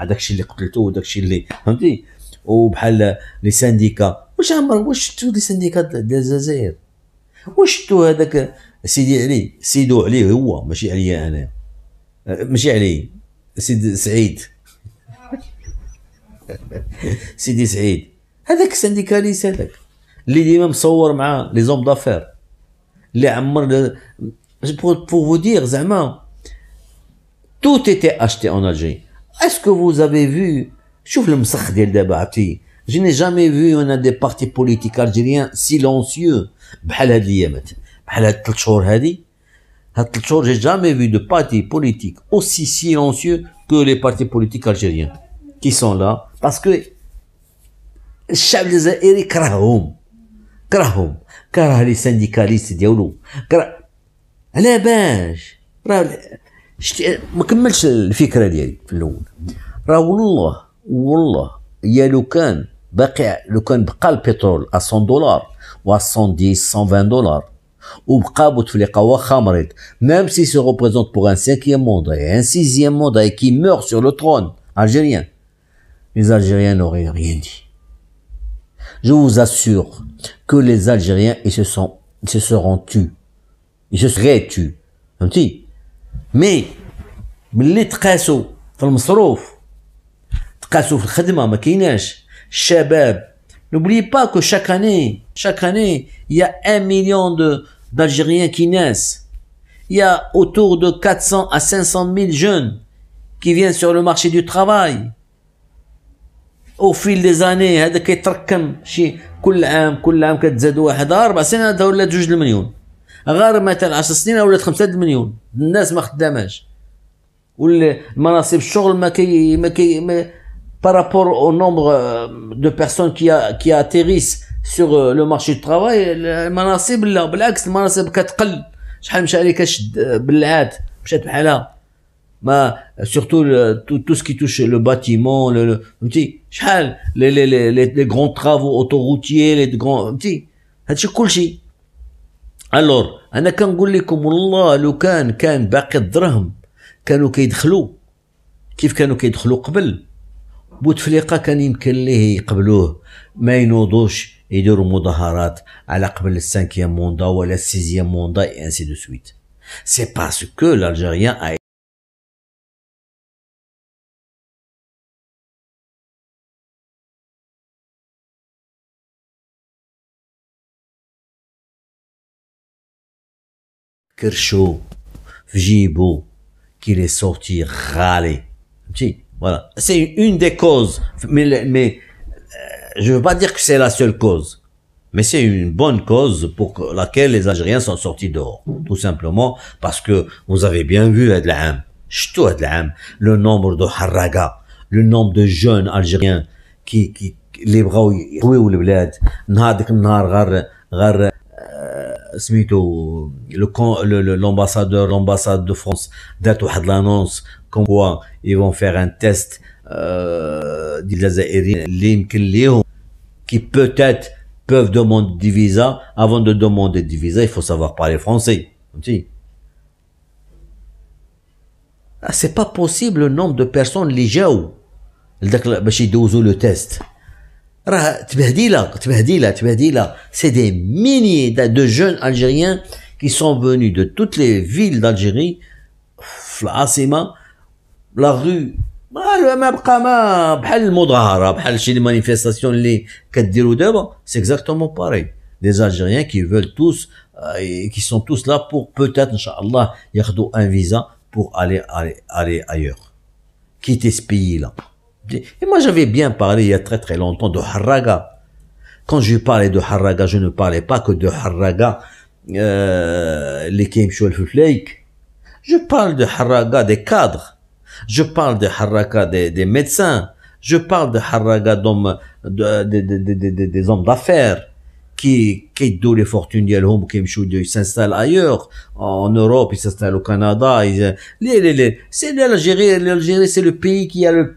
داكشي اللي قتلته وداكشي اللي فهمتي وبحال لي سانديكا واش عمر واش شفتوا لي سانديكا ديال الجزائر واش شفتوا هذاك سيدي علي سيدو علي هو ماشي عليا انا أه، ماشي علي سيد سعيد سيدي سعيد هذاك سانديكاليست هذاك اللي ديما مصور مع لي زوم دافير اللي عمر بور فو دير زعما تو ايتي اشتي اون الجيري Est-ce que vous avez vu Je n'ai jamais vu un des partis politiques algériens silencieux. J'ai jamais vu de parti politiques aussi silencieux que les partis politiques algériens qui sont là parce que les syndicalistes les syndicalistes, ben, je t'ai, pas m'a qu'aimé le le Raoul, ou, il y a le can, baka, le le pétrole, à 100 dollars, ou à 110, 120 dollars, ou baka, bout, flique-kawa, même s'il se représente pour un cinquième monde, et un sixième monde, et qui meurt sur le trône algérien, les algériens n'auraient rien dit. Je vous assure que les algériens, ils se sont, ils se seront tués. Ils se seraient tués. Un مي ملي تقاسو في المصروف تقاسو في الخدمه ما كايناش الشباب نوبلي با كو شاك اني شاك اني يا 1 مليون دو دالجيريان كي ناس يا اوتور دو 400 ا 500 ميل جون كي فيان سور لو مارشي دو ترافاي او فيل دي زاني هذا كيتركم شي كل عام كل عام كتزاد واحد اربع سنين ولا جوج المليون غير مثلا 10 سنين ولات 5 مليون الناس ما خداماش والمناصب الشغل ما كي ما كي ما بارابور او نومبر دو بيرسون كي كي اتيريس سور لو مارشي دو ترافاي المناصب لا بالعكس المناصب كتقل شحال من شركه شد بلعات مشات بحالها ما سورتو تو سكي توش لو باتيمون لو فهمتي شحال لي لي لي غران ترافو اوتوروتيي لي غون فهمتي هادشي كلشي الور انا كنقول لكم والله لو كان كان باقي الدرهم كانوا كيدخلوا كيف كانوا كيدخلوا قبل بوتفليقه كان يمكن ليه يقبلوه ما ينوضوش يديروا مظاهرات على قبل السانكيام موندا ولا السيزيام موندا اي انسي دو سويت سي باسكو لالجيريان Fjibo, qu'il est sorti râler. Voilà. C'est une des causes, mais, mais euh, je veux pas dire que c'est la seule cause, mais c'est une bonne cause pour laquelle les Algériens sont sortis dehors, tout simplement parce que vous avez bien vu le nombre de Harraga, le nombre de jeunes Algériens qui, qui les bras ou les bled, l'ambassadeur l'ambassade de France a annoncé l'annonce comme ils vont faire un test euh, qui peut-être peuvent demander des visas avant de demander des visas il faut savoir parler français ah, c'est pas possible le nombre de personnes les جاو le test là, c'est des milliers de jeunes Algériens qui sont venus de toutes les villes d'Algérie, la rue. C'est exactement pareil. Des Algériens qui veulent tous, euh, et qui sont tous là pour peut-être, inshallah, y un visa pour aller, aller, aller ailleurs. Quitter ce pays-là. Et moi, j'avais bien parlé il y a très très longtemps de Haraga. Quand je parlais de Haraga, je ne parlais pas que de Haraga euh, les Kemshul Je parle de Haraga des cadres. Je parle de Haraga des, médecins. Je parle de Haraga d'hommes, des hommes d'affaires qui, qui d'où les fortunes et qui ils s'installent ailleurs, en Europe, ils s'installent au Canada, les, les, les, c'est l'Algérie, l'Algérie, c'est le pays qui a le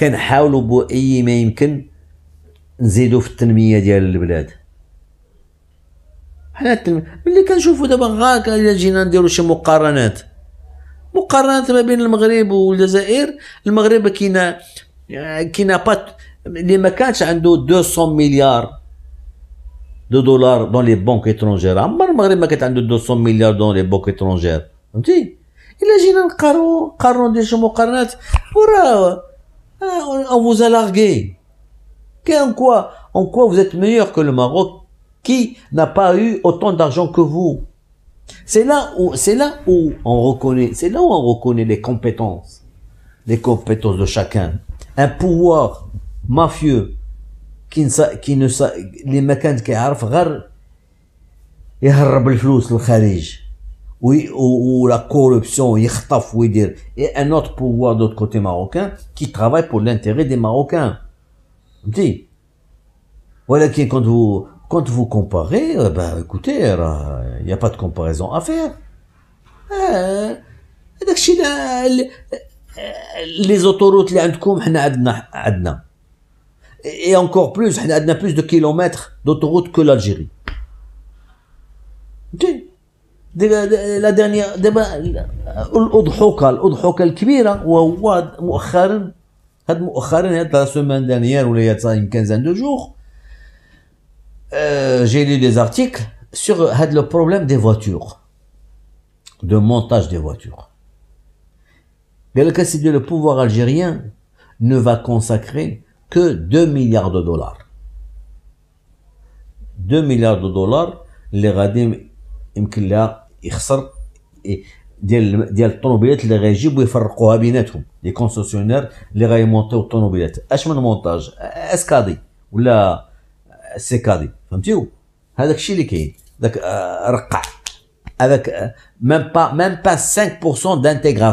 كنحاولوا باي ما يمكن نزيدوا في التنميه ديال البلاد حنا التنمية ملي كنشوفوا دابا غاك الا جينا نديروا شي مقارنات مقارنات ما بين المغرب والجزائر المغرب كاينه كاينه بات اللي ما كانش عنده 200 مليار دو دولار دون لي بونك اترونجير عمر المغرب ما كانت عنده 200 مليار دون لي بونك اترونجير فهمتي الا جينا نقارنوا نقارنوا ندير شي مقارنات وراه Hein, on vous a largué. En quoi, en quoi vous êtes meilleur que le Maroc qui n'a pas eu autant d'argent que vous C'est là où, c'est là où on reconnaît, c'est là où on reconnaît les compétences, les compétences de chacun. Un pouvoir mafieux qui ne, qui ne, les qui ou la corruption, et un autre pouvoir d'autre côté marocain qui travaille pour l'intérêt des Marocains. Voilà qui quand vous quand vous comparez, euh, ben écoutez, euh, il n'y a pas de comparaison à faire. Euh, les autoroutes, les et encore plus, on a plus de kilomètres d'autoroutes que l'Algérie la dernière semaine dernière une quinzaine مؤخرا jours j'ai lu des articles sur le problème des voitures, de montage des voitures. le pouvoir algérien ne va consacrer que 2 milliards de dollars. 2 milliards de dollars, les radim, يخسر ديال ديال الطوموبيلات اللي غيجيبوا يفرقوها بيناتهم لي كونسيسيونير اللي غيمونطيو الطوموبيلات اش من مونتاج اسكادي ولا سيكادي فهمتيو هذاك الشيء اللي كاين ذاك رقع هذاك ميم با ميم با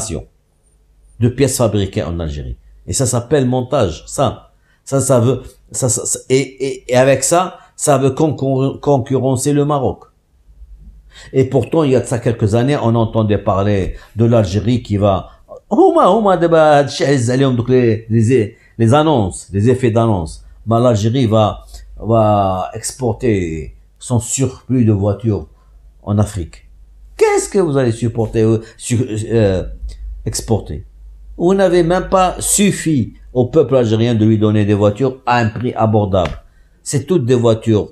5% d'intégration دو بيس فابريكي en Algérie اي سا سابيل مونتاج سا سا ça veut ça, ça et, et, et avec ça ça veut concurrencer le Et pourtant, il y a de ça quelques années, on entendait parler de l'Algérie qui va... Bah, les, les, les annonces, les effets d'annonce. Bah, L'Algérie va, va exporter son surplus de voitures en Afrique. Qu'est-ce que vous allez supporter, euh, euh, exporter Vous n'avez même pas suffi au peuple algérien de lui donner des voitures à un prix abordable. C'est toutes des voitures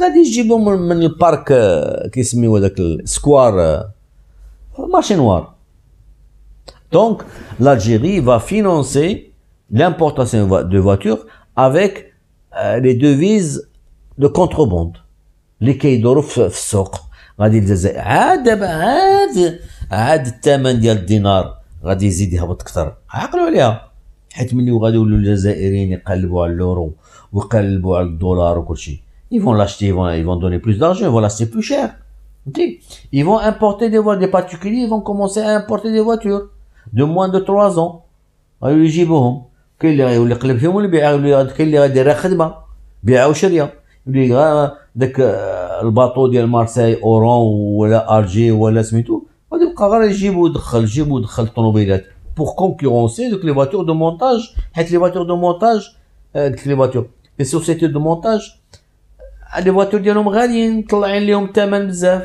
غادي يجيبهم من البارك آه، كيسميو هذاك السكوار آه، مارشي نوار دونك فا فينونسي financer دو de voitures لي دوفيز دو de بوند اللي كيدورو في السوق غادي الجزائر عاد دابا عاد عاد الثمن ديال الدينار غادي يزيد يهبط اكثر عقلوا عليها حيت ملي غادي يولوا الجزائريين يقلبوا على اللورو ويقلبوا على الدولار وكل شيء ils vont l'acheter, ils vont, donner plus d'argent, ils vont plus cher. Ils vont importer des voitures, des particuliers, ils vont commencer à importer des voitures de moins de 3 ans. Ils vont لي غا داك الباطو ديال مارسي اوران ولا ارجي ولا سميتو غادي يبقى غير يجيبو يدخل يجيبو de الطوموبيلات ils les voitures de montage? voitures les voitures de euh, voitures les sociétés de montage, لي فواتور ديالهم غاليين طلعين ليهم الثمن بزاف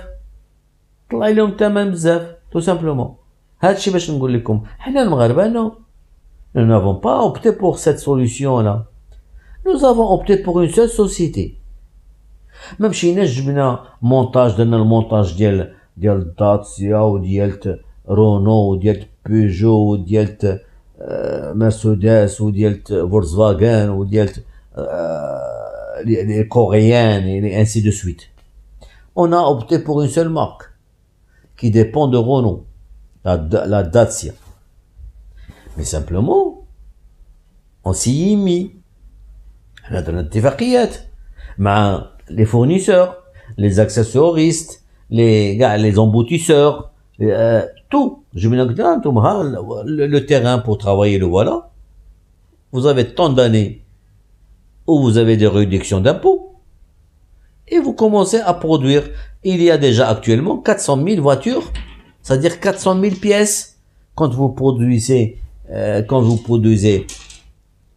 طلع ليهم الثمن بزاف تو سامبلومون هادشي باش نقول لكم حنا المغاربه نو نو نافون با اوبتي بور سيت سوليسيون لا نو زافون اوبتي بور اون seule سوسيتي ما مشيناش جبنا مونتاج درنا المونتاج ديال ديال داتسيا وديال رونو وديال بيجو وديال مرسيدس وديال فولكسفاغن وديال les, coréennes et ainsi de suite. On a opté pour une seule marque qui dépend de Renault, la, la Dacia. Mais simplement, on s'y est mis. On a mais les fournisseurs, les accessoristes, les gars, les emboutisseurs, euh, tout. Je me le terrain pour travailler le voilà. Vous avez tant d'années vous avez des réductions d'impôts. Et vous commencez à produire. Il y a déjà actuellement 400 000 voitures, c'est-à-dire 400 000 pièces. Quand vous produisez, euh, quand vous produisez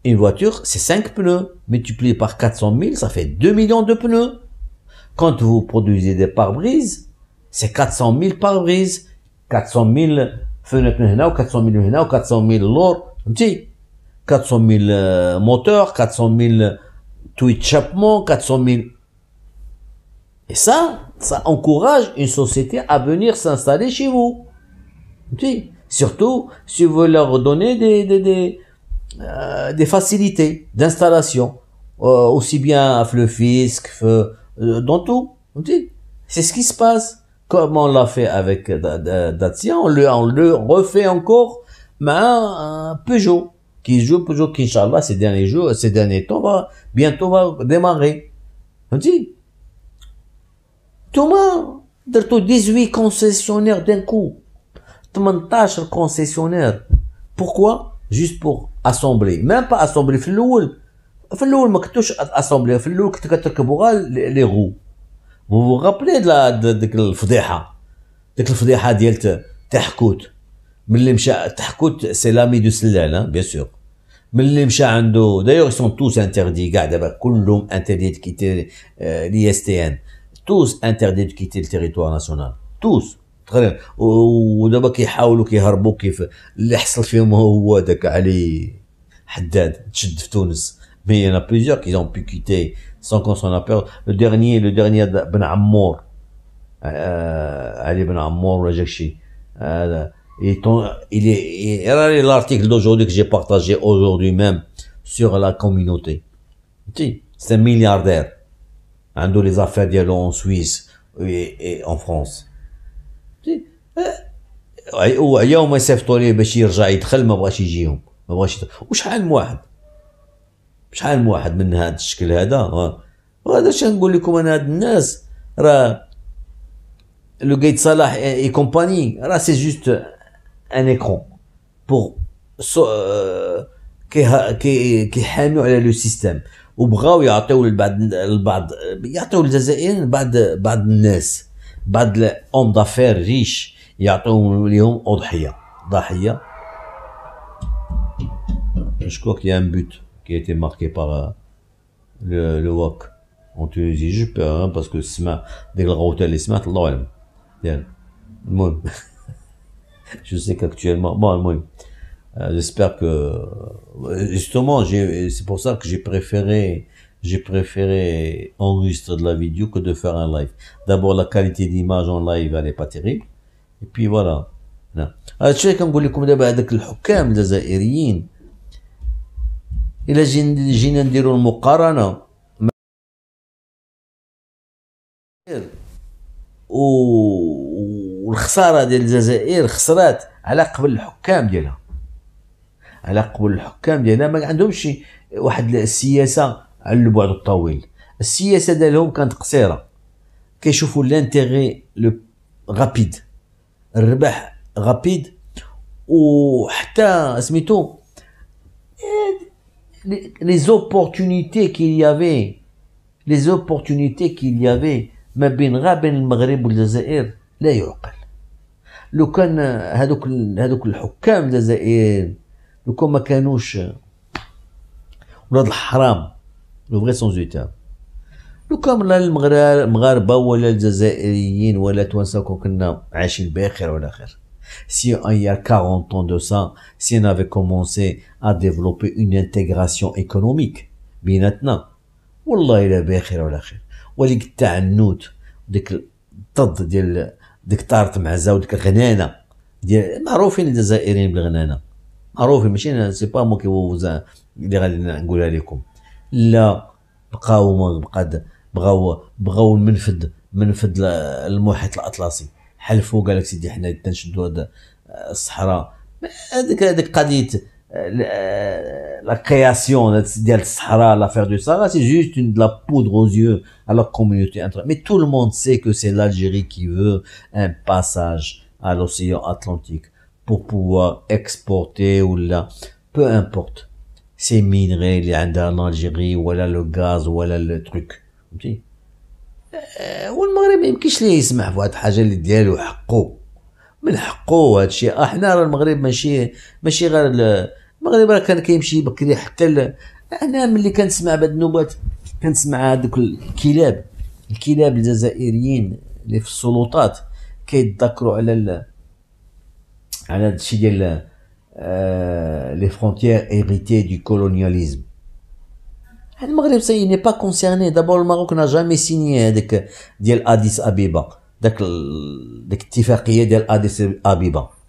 une voiture, c'est 5 pneus. Multiplié par 400 000, ça fait 2 millions de pneus. Quand vous produisez des pare-brises, c'est 400 000 pare-brises, 400 000 fenêtres ou 400 000 ou 400 000 lors. 400 000 euh, moteurs, 400 000 tout chapement, 400 000. Et ça, ça encourage une société à venir s'installer chez vous. Surtout si vous leur donnez des, des, euh, facilités d'installation, euh, aussi bien à le fisc, dans tout. C'est ce qui se passe. Comme on l'a fait avec Dacia, on le, on le refait encore, mais un Peugeot qui joue pour qui qu'Inch'Allah, ces derniers jours, ces derniers temps, va, bientôt va démarrer. On dit, Thomas, درتو 18 concessionnaires d'un coup. 18 concessionnaires. Pourquoi Juste pour assembler. Même pas assembler. في الأول في le ما كنتوش اسامبلي في الأول كنت كتركبوا غير لي غو. la de de De la La الفضيحة ديال تاع حكوت. من اللي مشى تحكوا لامي دو سلالة بيان سور من اللي مشى عنده دايوغ سون توس انتردي كاع دابا كلهم انتردي كيتي لي اس تي ان توس انتردي كيتي التيريتوار ناسيونال توس تقريبا ودابا كيحاولوا كيهربوا كيف اللي حصل فيهم هو داك علي حداد تشد في تونس مي انا بليزيور كي زون بي كيتي سون كون سون sans لو ديرني لو ديرني بن عمور euh, علي بن عمور ولا جاك شي هذا Et ton, il est, et l'article d'aujourd'hui que j'ai partagé aujourd'hui même sur la communauté. C'est un milliardaire. Un hein, de les affaires d'Yellow en Suisse et, et en France. هو يوم يصيفطوا ليه باش يرجع يدخل ما بغاش يجيهم ما بغاش وشحال من واحد شحال من واحد من هذا الشكل هذا وهذا اش نقول لكم انا هاد الناس راه لو قايد صلاح اي كومباني راه سي جوست ان ايكرون بور كي كيحاموا على لو سيستيم وبغاو يعطيو لبعض البعض يعطيو الجزائر بعض بعض الناس بعض الام دافير ريش يعطيو لهم اضحيه ضحيه Je crois qu'il y a un but qui a été marqué par euh, le, le WOC en Tunisie. Je peux, hein, parce que dès que le route est les smat, Allah. المهم Je sais qu'actuellement, bon, moi, euh, j'espère que justement, c'est pour ça que j'ai préféré, j'ai préféré enregistrer de la vidéo que de faire un live. D'abord, la qualité d'image en live, elle n'est pas terrible. Et puis voilà. هذا ah, والخساره ديال الجزائر خسرات على قبل الحكام ديالها على قبل الحكام ديالها ما عندهمش واحد السياسه على البعد الطويل السياسه ديالهم كانت قصيره كيشوفوا لانتيغي لو غابيد الربح غابيد وحتى سميتو لي زوبورتونيتي كيل يافي لي زوبورتونيتي كيل يافي ما بين غابين المغرب والجزائر لا يعقل لو كان هذوك هذوك الحكام الجزائريين لو كان ما كانوش ولاد الحرام لو فغي سون زوتام لو كان لا المغاربه ولا الجزائريين ولا التوانسه كون كنا عايشين بخير ولا خير Si il y a 40 ans de ça, si on avait commencé à développer une intégration économique, bien maintenant, il bien, Ou والله الا بخير ولا خير وليك التعنت ديك الطد ديال ديك طارت معزه وديك الغنانه ديال معروفين الجزائريين بالغنانه معروفين ماشي سي با مو كي اللي غادي نقولها لكم لا بقاو بقى بغاو بغاو المنفذ منفذ المحيط الاطلسي حلفوا قال لك سيدي حنا تنشدوا هذا الصحراء هذيك هذيك قضيه Euh, euh, la création de l'affaire du Sahara, c'est juste une, de la poudre aux yeux à la communauté Mais tout le monde sait que c'est l'Algérie qui veut un passage à l'océan Atlantique pour pouvoir exporter ou là, peu importe, ces minerais, a en Algérie, ou là le gaz, ou là le truc. Euh, المغرب راه كان كيمشي بكري حتى ل... انا ملي كنسمع بهاد النوبات كنسمع هذوك الكلاب الكلاب الجزائريين اللي في السلطات كيتذكروا على ال... على هادشي ديال لي فرونتيير هيريتي دو كولونياليزم المغرب سي ني با كونسيرني دابور المغرب كنا جامي سيني هذاك ديال اديس ابيبا داك ال... داك الاتفاقيه ديال اديس ابيبا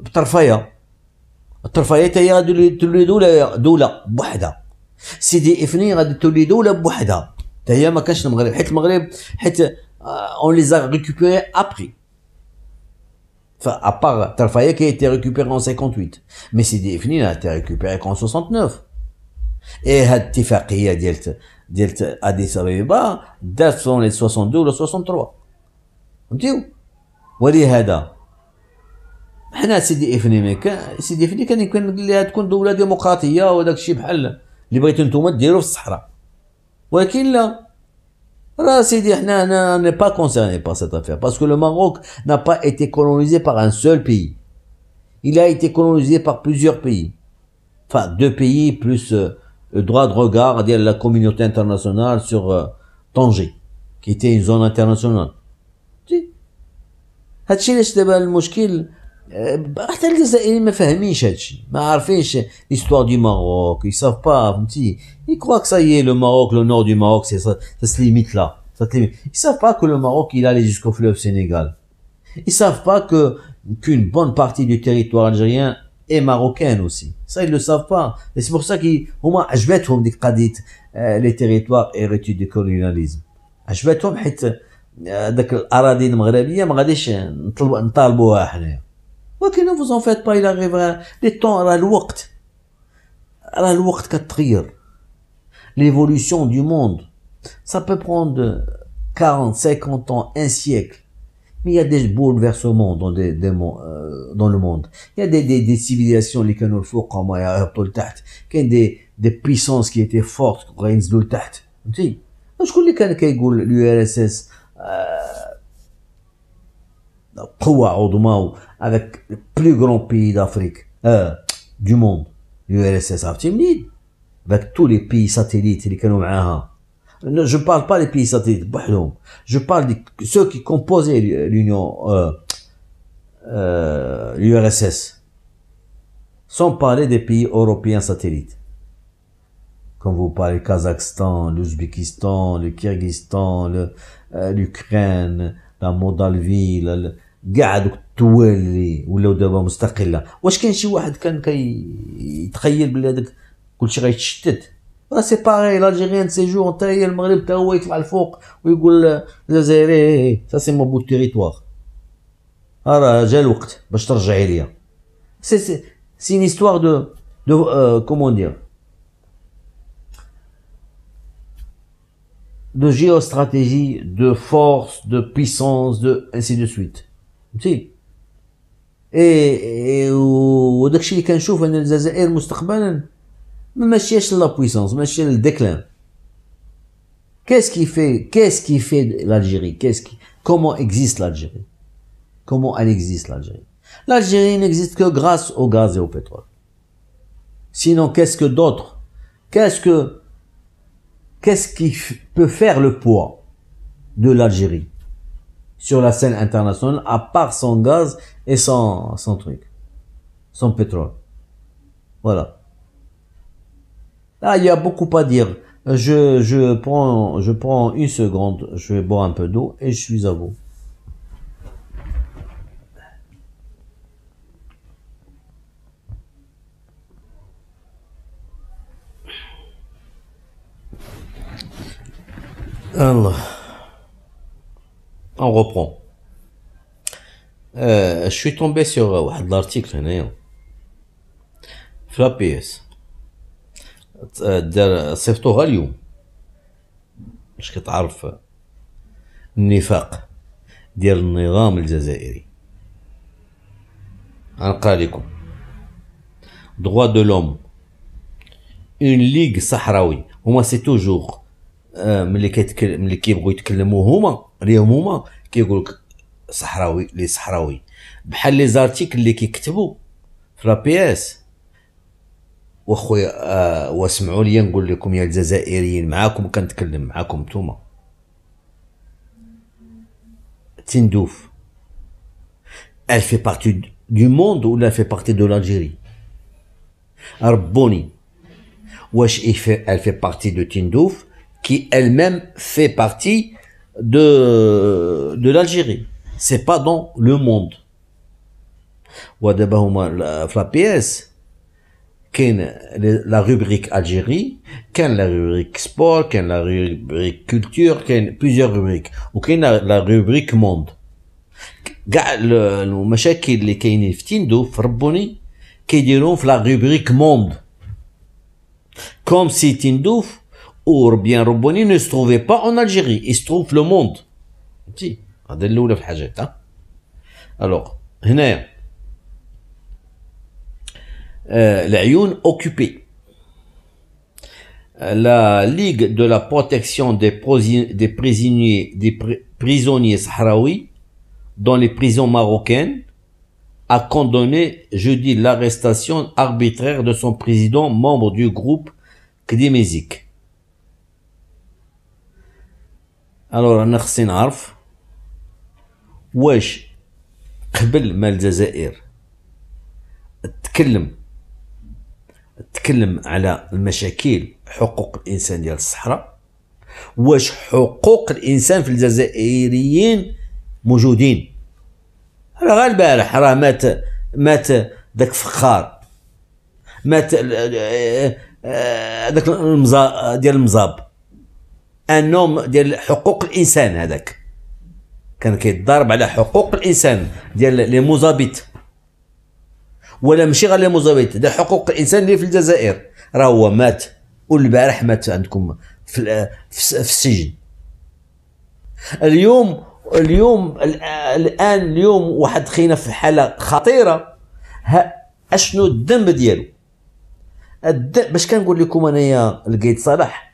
بطرفيه الطرفيه تاهي غادي تولي دوله دوله بوحدها سيدي افني غادي تولي دوله بوحدها تاهي ما كانش المغرب حيت المغرب حيت اون لي زاغ ريكوبيري ابري Enfin, à part Tarfaya qui a été récupéré en 58. Mais Sidi Ifni n'a été récupéré qu'en 69. Et cette اتفاقية ديال ديال Addis Abeba date dans les 62 ou 63. فهمتيو؟ ولهذا حنا سيدي افني سيدي افني كان يمكن لها تكون دوله ديمقراطيه وداك الشيء بحال اللي بغيتو نتوما ديروه في الصحراء ولكن لا راه سيدي حنا هنا ني با كونسيرني با سيت افير باسكو لو ماروك نا با ايتي كولونيزي ان il a été colonisé par plusieurs pays. Enfin, deux pays plus le droit de regard de la communauté internationale sur euh, Tanger, qui était une zone internationale. Il ne fait un l'histoire du Maroc. Ils savent pas, ils croient que ça y est, le nord du Maroc, c'est se limite-là. Ils ne savent pas que le Maroc, il allait jusqu'au fleuve Sénégal. Ils ne savent pas qu'une bonne partie du territoire algérien est marocaine aussi. Ça, ils ne le savent pas. Et c'est pour ça qu'ils... Au moins, euh, les territoires héritent du colonialisme. Ils ne savent pas que le Maroc, il allait jusqu'au Ok, ne vous en faites pas, il arrivera. des temps, à l'ouakt. À l'ouakt trier L'évolution du monde. Ça peut prendre 40, 50 ans, un siècle. Mais il y a des bouleversements dans, des, des euh, dans le monde. Il y a des, des, des civilisations, les Kanulfouk, il y a des, des puissances qui étaient fortes, qui sais, Je connais quelqu'un qui l'URSS, avec le plus grand pays d'Afrique, euh, du monde, l'URSS, avec tous les pays satellites, Je ne parle pas des pays satellites, je parle de ceux qui composaient l'Union, euh, euh, l'URSS, sans parler des pays européens satellites. Comme vous parlez Kazakhstan, l'Ouzbékistan, le Kyrgyzstan, l'Ukraine, la Moldavie, كاع دوك التوالي ولاو دابا مستقله واش كاين شي واحد كان كي كيتخيل بلي هذاك كلشي غيتشتت راه سي باغي لالجيريان سي جو حتى هي المغرب حتى هو يطلع الفوق ويقول الجزائري سا سي مو بو تيريتوار راه جا الوقت باش ترجعي ليا سي سي سي اون هيستوار دو دو آه كومون دير de géostratégie, de force, de puissance, de ainsi de suite. فهمتي Et اي وداكشي اللي Qu'est-ce qui fait, qu'est-ce qui fait l'Algérie Qu'est-ce qui, comment existe l'Algérie Comment elle existe l'Algérie L'Algérie n'existe que grâce au gaz et au pétrole. Sinon, qu'est-ce que d'autre Qu'est-ce que, qu'est-ce qui peut faire le poids de l'Algérie sur la scène internationale, à part son gaz et son, son truc, son pétrole. Voilà. Là, ah, il y a beaucoup à dire. Je, je, prends, je prends une seconde, je vais boire un peu d'eau et je suis à vous. On reprend. Euh, je suis tombé sur euh, هنايا في لا بي اس دار صيفطوها اليوم باش كتعرف النفاق ديال النظام الجزائري غنقرا لكم droit de l'homme une ligue صحراوي هما سي توجور ملي كيتكلم ملي كيبغيو يتكلموا هما اليوم هما كيقول لك صحراوي لي صحراوي بحال لي زارتيكل اللي كيكتبوا في لا بي اس واخويا آه واسمعوا لي نقول لكم يا الجزائريين معاكم كنتكلم معاكم نتوما تندوف elle fait partie du monde ou elle fait partie de l'Algérie ربوني واش elle fait partie de Tindouf qui elle-même fait partie de, de l'Algérie. C'est pas dans le monde. Ou la PS, la rubrique Algérie, qu'en la rubrique sport, qu'en la rubrique culture, qu'en plusieurs rubriques, ou a la rubrique monde. Le, le, le, le, qui le, le, qui diront la rubrique monde. Comme si Tindouf, ou bien Roboni ne se trouvait pas en Algérie, il se trouve le monde. Si, hein. Alors, هنا yeux La Ligue de la protection des, prisonniers, des prisonniers sahraouis dans les prisons marocaines a condamné jeudi l'arrestation arbitraire de son président, membre du groupe Kdimizik. الوغ انا خصني نعرف واش قبل ما الجزائر تكلم تكلم على المشاكل حقوق الانسان ديال الصحراء واش حقوق الانسان في الجزائريين موجودين راه غير البارح راه مات مات داك فخار مات آه، آه، آه، داك المزاب ديال المزاب ان نوم ديال حقوق الانسان هذاك كان كيتضارب على حقوق الانسان ديال لي موزابيت ولا ماشي غير لي موزابيت ده حقوق الانسان اللي في الجزائر راه هو مات والبارح مات عندكم في في السجن اليوم اليوم الان اليوم واحد خينا في حاله خطيره اشنو الذنب ديالو باش كنقول لكم انايا لقيت صلاح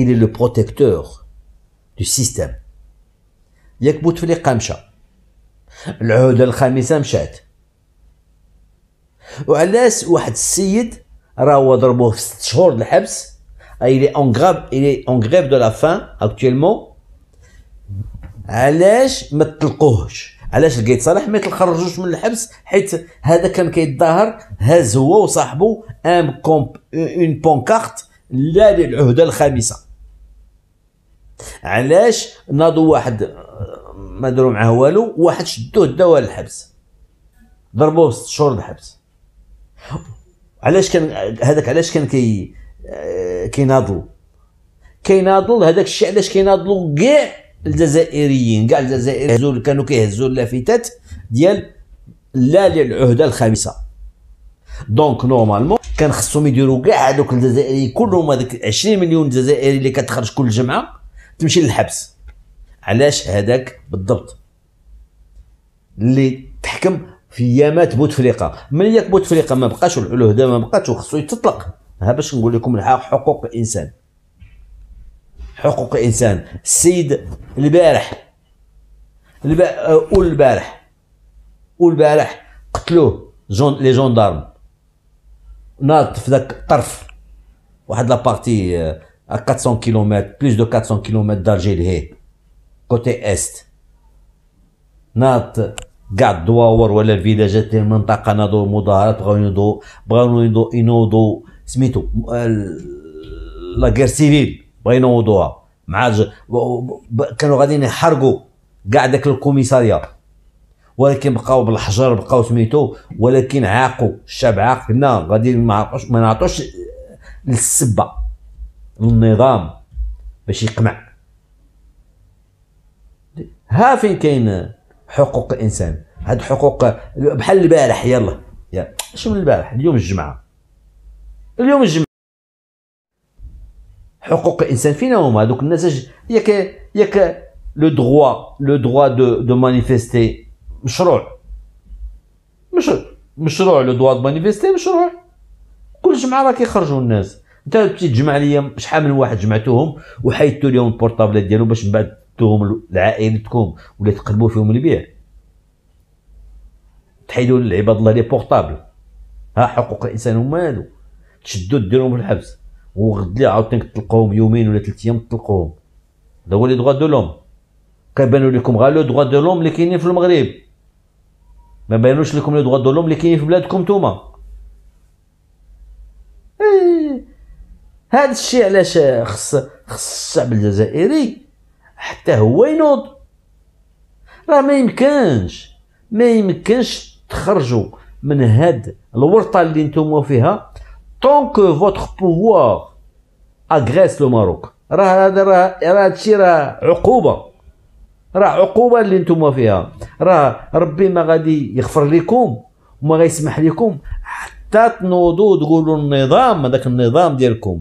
il est le protecteur du système يكبت في مشى العهده الخامسه مشات وعلاش واحد السيد راهو ضربوه في ست شهور الحبس إلي est en grève il est en grève de la علاش ما تطلقوهش علاش لقيت صالح ما تخرجوش من الحبس حيت هذا كان كيتظاهر هاز هو وصاحبه ان كومب اون بونكارت لا للعهده الخامسه علاش ناضوا واحد ما داروا معاه والو واحد شدوه داوه للحبس ضربوه ست شهور الحبس علاش كان هذاك علاش كان كي كيناضلوا آه، كيناضلوا هذاك الشيء علاش كيناضلوا كاع الجزائريين كاع الجزائر اللي كانوا كيهزوا اللافتات ديال لا للعهده الخامسه دونك نورمالمون كان خصهم يديروا كاع هذوك الجزائريين كلهم هذوك 20 مليون جزائري اللي كتخرج كل جمعه تمشي للحبس علاش هذاك بالضبط اللي تحكم في يامات بوتفليقه ملي بوتفليقه ما بقاش العلو ما بقاش وخصو يتطلق ها باش نقول لكم حقوق الانسان حقوق الانسان السيد البارح الب... قول البارح قتلوه جون لي جوندارم ناط في ذاك الطرف واحد لابارتي آه، à 400 km, plus de 400 km d'Algérie, côté est. ناط كاع الدواور ولا الفيلاجات ديال المنطقه نادو المظاهرات بغاو ينوضو بغاو ينوضو ينوضوا سميتو لا غير سيفيل بغاو ينوضوها مع كانوا غاديين يحرقوا كاع داك الكوميساريا ولكن بقاو بالحجر بقاو سميتو ولكن عاقوا الشعب عاق قلنا غادي ما عرفوش ما نعطوش للسبه النظام باش يقمع ها فين كاين حقوق الانسان هاد حقوق بحال البارح يلا يلا شنو البارح اليوم الجمعه اليوم الجمعه حقوق الانسان فينا هما هذوك الناس ياك ياك لو دووا لو دووا دو دو مانيفيستي مشروع مشروع مشروع لو دووا دو مانيفيستي مشروع كل جمعه راه كيخرجوا الناس انت تجمع لي شحال من واحد جمعتوهم وحيدتوا لهم البورطابلات ديالو باش من بعد توهم لعائلتكم ولا تقلبوا فيهم البيع تحيدوا لعباد الله لي بورطابل ها حقوق الانسان ومالو تشدوا ديرهم في الحبس وغد لي عاوتاني تطلقوهم يومين ولا ثلاث ايام تطلقوهم هذا هو لي دغوا دو لوم كيبانوا لكم غير لو دغوا دو لوم اللي كاينين في المغرب ما بانوش لكم لو دغوا دو لوم اللي كاينين في بلادكم نتوما هذا الشيء علاش خص خص الشعب الجزائري حتى هو ينوض راه ما يمكنش ما يمكنش تخرجوا من هاد الورطه اللي نتوما فيها طونك فوتر بوفوار اغريس لو ماروك راه هذا راه راه هادشي راه عقوبه راه عقوبه اللي نتوما فيها راه ربي ما غادي يغفر لكم وما غيسمح لكم حتى تنوضوا تقولوا النظام هذاك النظام ديالكم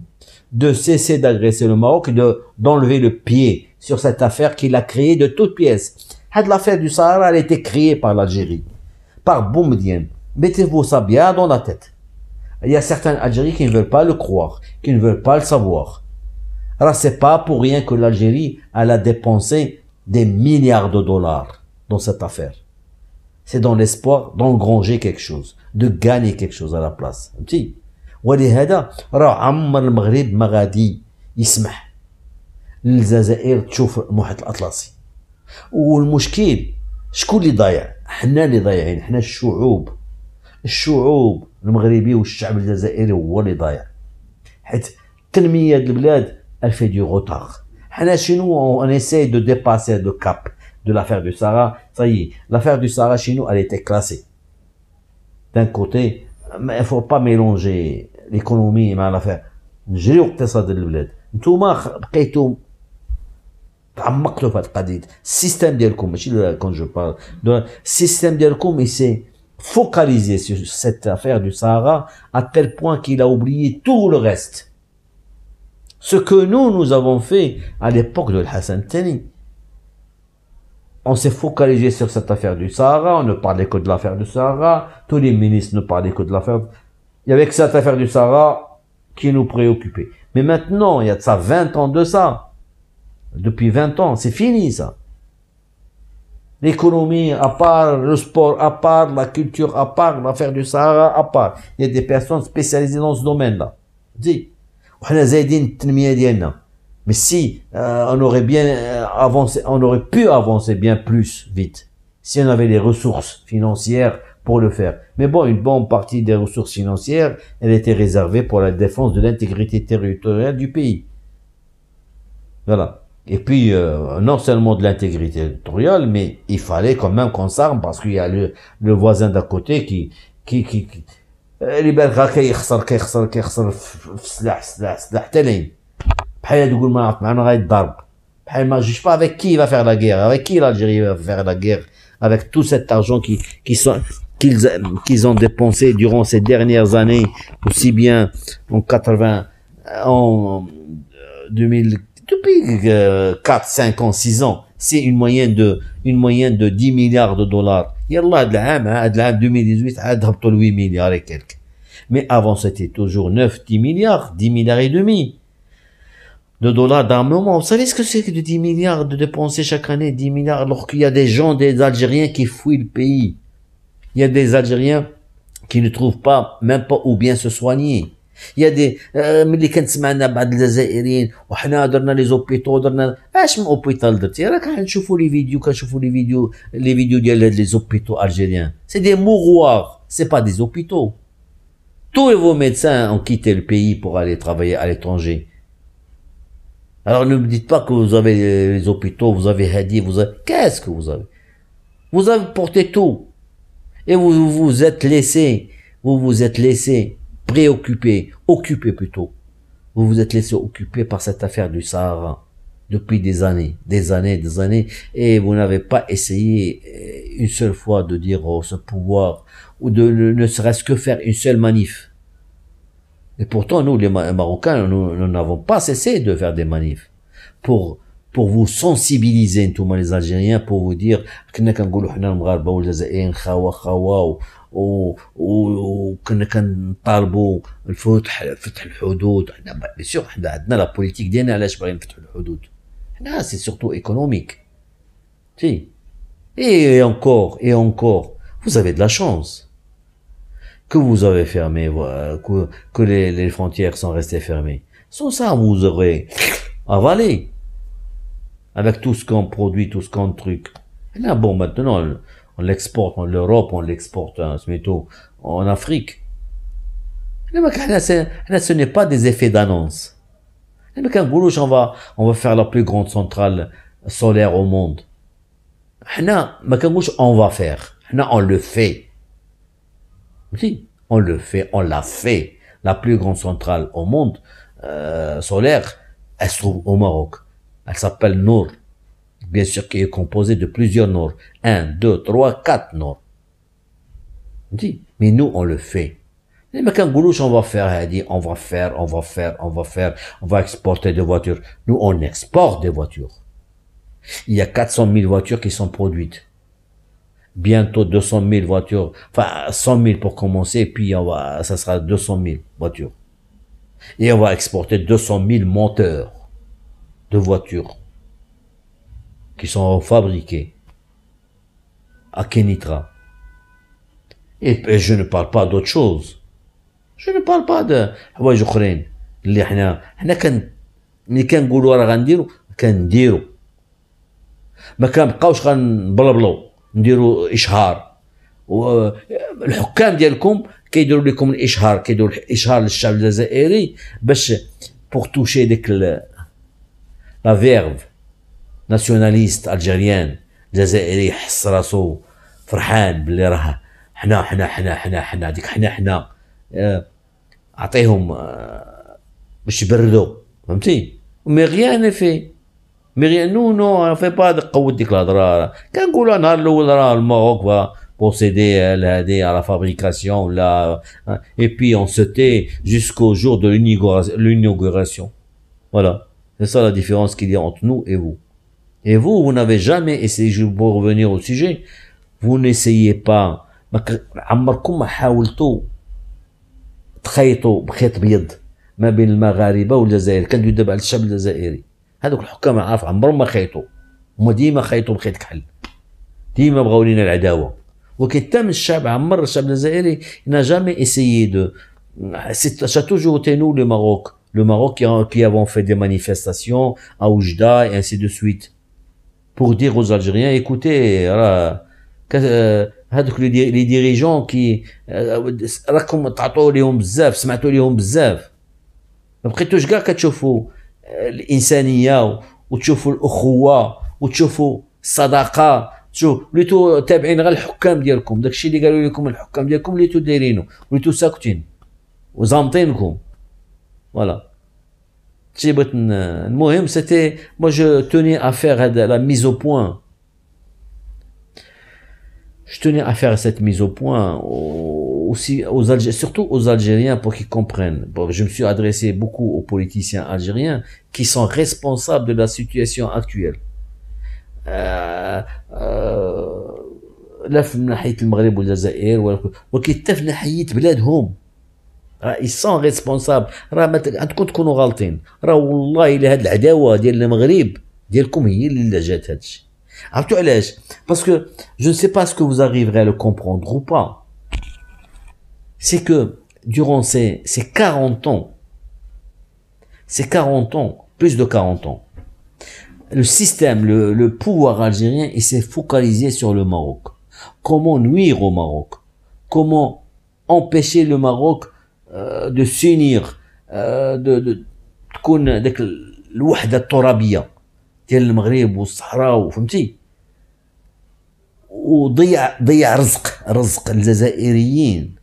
de cesser d'agresser le Maroc et d'enlever le pied sur cette affaire qu'il a créée de toutes pièces. L'affaire du Sahara, elle a été créée par l'Algérie, par Boumedienne. Mettez-vous ça bien dans la tête. Il y a certains Algériens qui ne veulent pas le croire, qui ne veulent pas le savoir. Alors c'est pas pour rien que l'Algérie, a dépensé des milliards de dollars dans cette affaire. C'est dans l'espoir d'engranger quelque chose, de gagner quelque chose à la place. petit. ولهذا راه عمر المغرب ما غادي يسمح للجزائر تشوف المحيط الاطلسي والمشكل شكون اللي ضايع حنا اللي ضايعين حنا الشعوب الشعوب المغربي والشعب الجزائري هو اللي ضايع حيت التنميه ديال البلاد الفي دي غوتار حنا شنو اون اساي دو ديباسي دو كاب دو لافير دو سارا صايي لافير دو سارا شنو الي تي كلاسي دان كوتي Mais il faut pas mélanger l'économie et mal la faire. Système d'Erkume, il s'est focalisé sur cette affaire du Sahara à tel point qu'il a oublié tout le reste. Ce que nous, nous avons fait à l'époque de Hassan Tani on s'est focalisé sur cette affaire du Sahara, on ne parlait que de l'affaire du Sahara, tous les ministres ne parlaient que de l'affaire. Il y avait que cette affaire du Sahara qui nous préoccupait. Mais maintenant, il y a de ça 20 ans de ça. Depuis 20 ans, c'est fini ça. L'économie, à part le sport, à part la culture, à part l'affaire du Sahara, à part. Il y a des personnes spécialisées dans ce domaine-là. Dis. Mais si on aurait bien avancé, on aurait pu avancer bien plus vite si on avait les ressources financières pour le faire. Mais bon, une bonne partie des ressources financières, elle était réservée pour la défense de l'intégrité territoriale du pays. Voilà. Et puis, non seulement de l'intégrité territoriale, mais il fallait quand même qu'on s'arme parce qu'il y a le, voisin d'à côté qui, qui, qui, qui, بحال تقول ما pas معنا qui بحال va faire la guerre avec qui l'Algérie va faire la guerre avec tout cet argent qui qui sont qu'ils qu'ils ont dépensé durant ces dernières années aussi bien en 80 euh, en 2000 depuis 4 5 ans 6 ans c'est une moyenne de une moyenne de 10 milliards de dollars yallah y l'an de l'an 2018 عاد هبطوا 8 milliards et quelques mais avant c'était toujours 9 10 milliards 10 milliards et demi de dollars d'armement. Vous savez ce que c'est de 10 milliards de dépenses chaque année 10 milliards alors qu'il y a des gens, des Algériens qui fuient le pays. Il y a des Algériens qui ne trouvent pas, même pas où bien se soigner. Il y a des, ملي كنسمعنا بعض الجزائريين وحنا درنا mouroirs, زوبيتو درنا Il y a درتي les vidéos, les vidéos, les vidéos, Tous vos médecins ont quitté le pays pour aller travailler à l'étranger. Alors ne me dites pas que vous avez les hôpitaux, vous avez Hadi, vous avez... Qu'est-ce que vous avez Vous avez porté tout. Et vous vous êtes laissé, vous vous êtes laissé préoccupé, occupé plutôt. Vous vous êtes laissé occupé par cette affaire du Sahara depuis des années, des années, des années, et vous n'avez pas essayé euh, une seule fois de dire au oh, ce pouvoir, ou de ne serait-ce que faire une seule manif et pourtant, nous, les Marocains, nous n'avons pas cessé de faire des manifs pour pour vous sensibiliser tous les Algériens, pour vous dire qu'on a dit que nous étions les Marocains et qu'on a dit que nous étions les Algériens et qu'on a que nous étions les Algériens Bien sûr, nous la politique de l'État, pourquoi nous étions les Algériens C'est surtout économique. Si Et encore, et encore, vous avez de la chance que vous avez fermé, que, les, frontières sont restées fermées. Sans ça, vous aurez avalé avec tout ce qu'on produit, tout ce qu'on truc. là, bon, maintenant, on l'exporte en Europe, on l'exporte en Afrique. Là, ce n'est pas des effets d'annonce. On va, on va faire la plus grande centrale solaire au monde. On va faire. On le fait on le fait, on l'a fait. La plus grande centrale au monde euh, solaire, elle se trouve au Maroc. Elle s'appelle Nour. Bien sûr qu'elle est composée de plusieurs Nours. Un, deux, trois, quatre Nours. Oui, mais nous, on le fait. Les Goulouche, on va faire, on va faire, on va faire, on va faire, on va exporter des voitures. Nous, on exporte des voitures. Il y a 400 000 voitures qui sont produites bientôt 200 000 voitures, enfin 100 000 pour commencer, et puis on va, ça sera 200 000 voitures. Et on va exporter 200 000 moteurs de voitures qui sont fabriqués à Kenitra. Et, je ne parle pas d'autre chose. Je ne parle pas de Je ne اللي pas احنا كان نديروا اشهار والحكام ديالكم كيديروا لكم الاشهار كيديروا الاشهار للشعب الجزائري باش بوغ توشي ديك لا فيرف ناسيوناليست الجيريان جزائري يحس راسو فرحان باللي راه حنا حنا حنا حنا حنا ديك حنا حنا آه، اعطيهم آه، باش يبردوا فهمتي مي غيان في Mais nous, on ne fait pas de coups de déclarations. Quand on a l'occasion, on va aller au Maroc pour s'aider à la fabrication. là Et puis, on se tait jusqu'au jour de l'inauguration. Voilà. C'est ça la différence qu'il y a entre nous et vous. Et vous, vous n'avez jamais essayé pour revenir au sujet. Vous n'essayez pas. Vous avez toujours essayé de faire des choses entre les Marocains et les Zéhérés. Quand vous êtes venus chez les هذوك الحكام عارف عمرهم ما خيطوا هما ديما خيطوا بخيط كحل ديما بغاو لينا العداوه وكيتم الشعب عمر الشعب الجزائري نا جامي ايسيي دو ça a تي نو لو ماروك لو ماروك كي qui, qui avons fait des manifestations à Oujda et ainsi de suite pour dire aux ايكوتي راه euh, هذوك لي ديريجون كي راكم تعطوا ليهم بزاف سمعتوا ليهم بزاف ما بقيتوش كاع كتشوفوا الانسانيه وتشوفوا الاخوه وتشوفوا الصداقه شو وليتو تابعين غير الحكام ديالكم داكشي اللي قالوا لكم الحكام ديالكم وليتو دايرينو وليتو ساكتين وزامطينكم فوالا شي بغيت المهم سيتي مو جو توني افير هذا لا ميز او je tenais à faire cette mise au point aussi aux Algériens, surtout aux Algériens pour qu'ils comprennent. Bon, je me suis adressé beaucoup aux politiciens algériens qui sont responsables de la situation actuelle. Euh, euh, لا في ناحيه المغرب والجزائر ولا وكيتا في ناحيه بلادهم راه يسون ريسبونسابل راه عندكم تكونوا غالطين راه والله الا هاد العداوه ديال المغرب ديالكم هي اللي جات هادشي parce que je ne sais pas ce que vous arriverez à le comprendre ou pas. C'est que durant ces, ces 40 ans, ces 40 ans, plus de 40 ans, le système, le, pouvoir algérien, il s'est focalisé sur le Maroc. Comment nuire au Maroc Comment empêcher le Maroc de s'unir, euh, de, de, de, de, ديال المغرب والصحراء فهمتي وضيع ضيع رزق رزق الجزائريين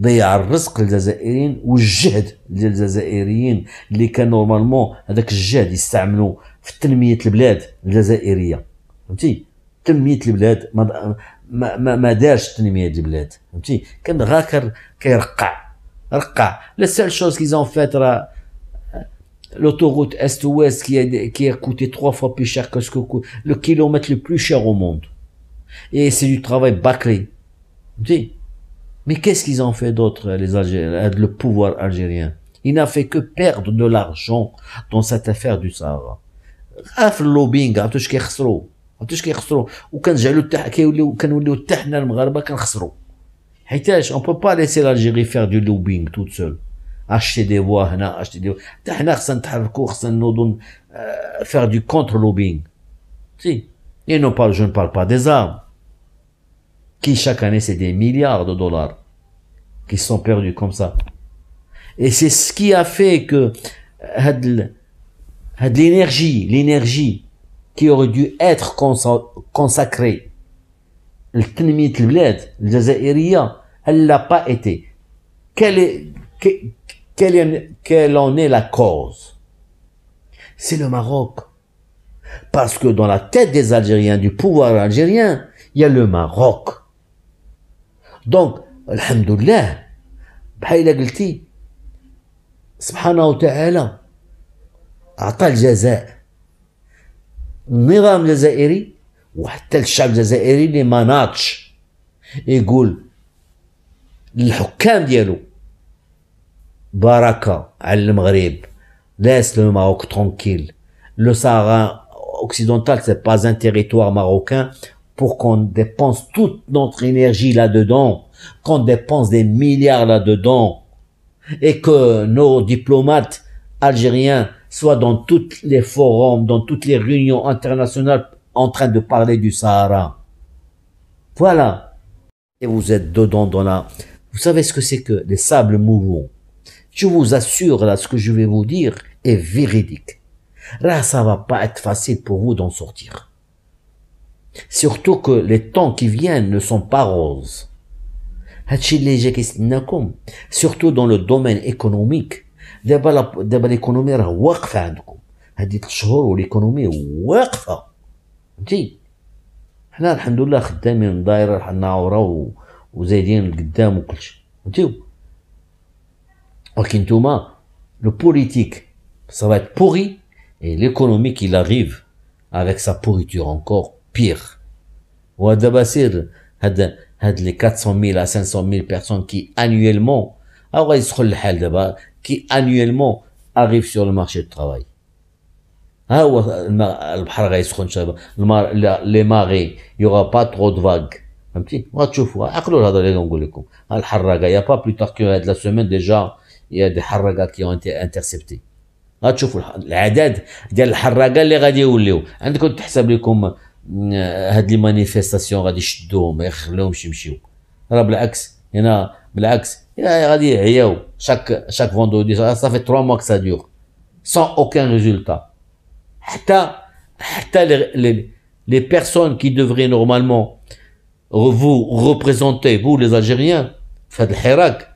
ضيع الرزق الجزائريين والجهد ديال الجزائريين اللي كان نورمالمون هذاك الجهد يستعملوا في تنميه البلاد الجزائريه فهمتي تنميه البلاد ما ما ما, ما دارش تنميه البلاد فهمتي كان غاكر كيرقع رقع لا سيل شوز كيزون فات راه l'autoroute Est-Ouest qui qui a coûté trois fois plus cher que ce que coûte le kilomètre le plus cher au monde. Et c'est du travail bâclé. Mais qu'est-ce qu'ils ont fait d'autre, les Algériens, euh, le pouvoir algérien? Il n'a fait que perdre de l'argent dans cette affaire du Sahara. on اللوبينغ عرفتوا laisser كيخسروا عرفتوا peut كيخسروا toute تاع كيوليو حتى حنا des هنا voix, acheter des voix. faire du contre lobbying si et non pas je ne parle pas des armes qui chaque année c'est des milliards de dollars qui sont perdus comme ça et c'est ce qui a fait que euh, l'énergie l'énergie qui aurait dû être consacrée le Bled, الجزائريه elle l'a pas été quelle est quelle, en est la cause C'est le Maroc. Parce que dans la tête des Algériens, du pouvoir algérien, il y a le Maroc. Donc, alhamdoulilah, بحال le Atal وتعالى أعطى الجزاء ou الجزائري وحتى الشعب الجزائري اللي يقول ديالو Baraka, Al-Maghrib, laisse le Maroc tranquille. Le Sahara occidental, c'est pas un territoire marocain pour qu'on dépense toute notre énergie là-dedans, qu'on dépense des milliards là-dedans, et que nos diplomates algériens soient dans tous les forums, dans toutes les réunions internationales en train de parler du Sahara. Voilà. Et vous êtes dedans dans la... Vous savez ce que c'est que les sables mouvants je vous assure, là, ce que je vais vous dire est véridique. Là, ça va pas être facile pour vous d'en sortir. Surtout que les temps qui viennent ne sont pas roses. Surtout dans le domaine économique. d'abord l'économie راه واقفه عندكم هذه 3 شهور والايكونومي واقفه فهمتي حنا الحمد لله خدامين دايره حنا عوره وزايدين لقدام وكلشي le politique, ça va être pourri, et l'économie qui arrive avec sa pourriture encore pire. Ouadabassir, had, had les 400 000 à 500 000 personnes qui annuellement, alors ah ils le qui annuellement arrivent sur le marché du travail. Ah les marées, il n'y aura pas trop de vagues. Un petit, on va te il n'y a pas plus tard que la semaine déjà, يا دي كي يا انت انترسبتي غتشوفوا العدد ديال الحراقه اللي غادي يوليو عندكم تحسب لكم هاد لي مانيفيستاسيون غادي يشدوهم ما يخلوهمش يمشيو راه بالعكس هنا بالعكس هنا غادي يعياو شاك شاك فوندودي صافي 3 موا كسا سون اوكان ريزولتا حتى حتى لي لي بيرسون كي دوفري نورمالمون vous représenter vous les Algériens في هاد الحراك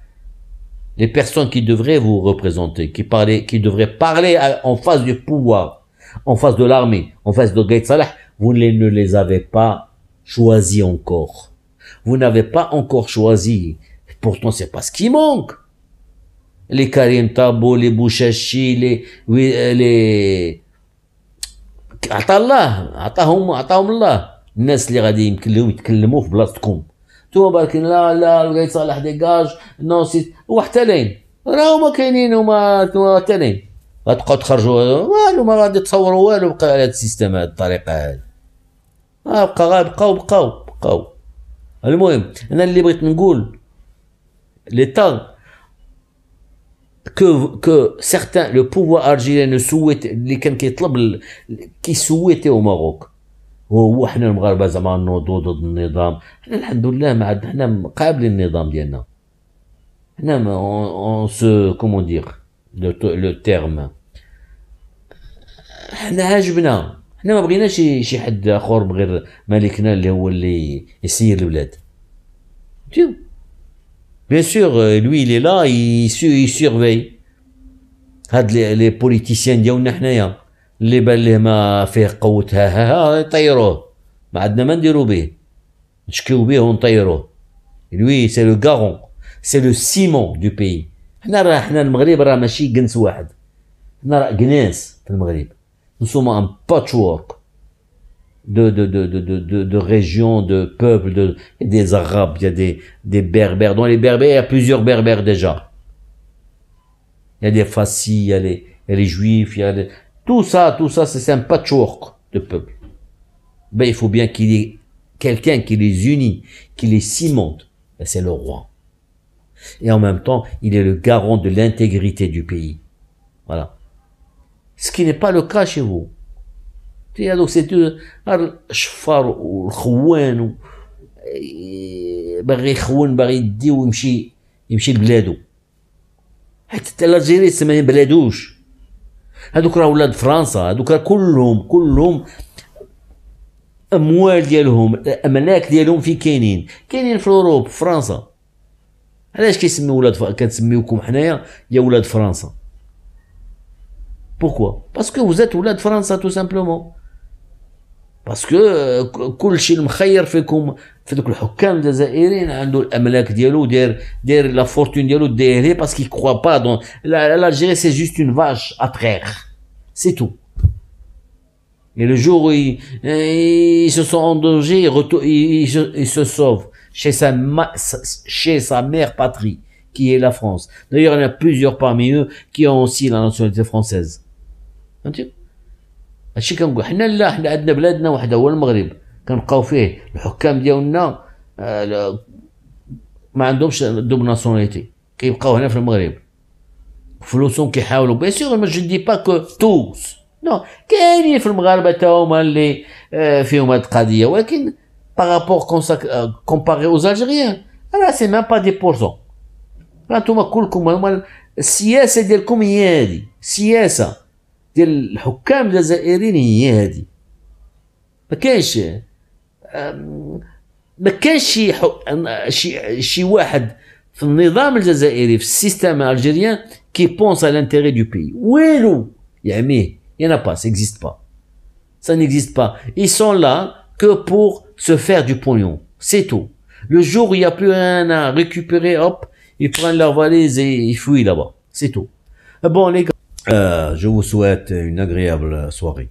les personnes qui devraient vous représenter, qui, parlaient, qui devraient parler en face du pouvoir, en face de l'armée, en face de Gaït Salah, vous ne les, avez pas choisis encore. Vous n'avez pas encore choisi. Pourtant, c'est pas ce qui manque. Les Karim Tabo, les Bouchachi, les, oui, euh, les, Atallah, Atahum, توبر باركين لا لا لقيت صالح ديجاج نوسيت لين راه هما كاينين هما حتى لين غتبقاو تخرجوا والو ما غادي تصوروا والو بقى على هذا السيستم هذه الطريقه هذه آه، بقى غيبقاو بقاو بقاو بقاو المهم انا اللي بغيت نقول ليتا que, que certains, le pouvoir algérien ne souhaite, les qui souhaitaient او ماروك وحنا المغاربه زعما نوضوا ضد النظام حنا الحمد لله ما عندنا حنا قابلين النظام ديالنا حنا اون سو كومون دير لو تيرم حنا عاجبنا حنا ما بغيناش شي حد اخر بغير ملكنا اللي هو اللي يسير البلاد تيو بيان سور لوي لي لا يسير هاد لي بوليتيسيان ديالنا حنايا اللي c'est ما فيه c'est ها ها du ما عندنا ما نديرو de, de, de, de, de, de, de régions, de peuples, de, des Arabes, il y a des, des Berbères. dont les Berbères, il plusieurs Berbères déjà. Il y a des Fassis, il y a les, les Juifs, y a les, tout ça, tout ça, c'est un patchwork de peuple. mais ben, il faut bien qu'il y ait quelqu'un qui les unit, qui les cimente. Ben, c'est le roi. Et en même temps, il est le garant de l'intégrité du pays. Voilà. Ce qui n'est pas le cas chez vous. Donc c'est هذوك راه ولاد فرنسا هذوك كلهم كلهم اموال ديالهم املاك ديالهم في كاينين كاينين في اوروب فرنسا علاش كيسميو ولاد فرنسا كنسميوكم حنايا يا ولاد فرنسا بوكوا باسكو وزات ولاد فرنسا تو سامبلومون باسكو كلشي المخير فيكم fait donc le haut camp des Iraniens un homme avec de l'eau derrière derrière la fortune de l'eau derrière parce qu'ils croient pas donc l'Algérie c'est juste une vache à traire c'est tout et le jour où ils se sont en danger ils retournent ils se sauvent chez sa chez sa mère patrie qui est la France d'ailleurs il y en a plusieurs parmi eux qui ont aussi la nationalité française entendez chacun quoi on est là on est à notre بلد on est au Maroc كنبقاو فيه الحكام ديالنا آه، ما عندهمش دوب ناسيوناليتي كيبقاو هنا في المغرب فلوسهم كيحاولوا بيان سيغ ما دي با كو توس نو كاينين في المغاربه تا هما اللي آه، فيهم هاد القضيه ولكن بارابور كومباري اوز الجيريان راه سي ميم با دي بورسون انتم كلكم هما السياسه ديالكم هي هادي السياسه ديال الحكام الجزائريين هي هادي ما كاينش ما système algérien qui pense à l'intérêt du pays في السيستم الجيريان il بونس en a pas Il والو يا pas. ça n'existe pas. Ils sont là que pour se faire du pognon. C'est tout. Le jour où il n'y a plus rien à récupérer, hop, ils prennent leur valise et ils fuient là-bas. C'est tout. Bon, les gars, euh, je vous souhaite une agréable soirée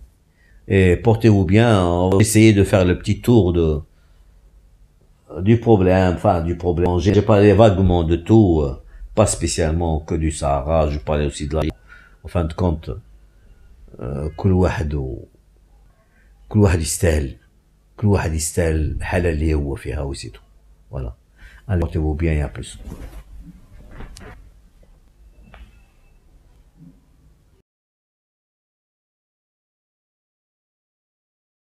et portez-vous bien. On va essayer de faire le petit tour de du problème, enfin du problème. J'ai parlé vaguement de tout, euh, pas spécialement que du Sahara. Je parlais aussi de la. En fin de compte, euh, كل واحد كل واحد يستاهل كل portez-vous bien et à plus.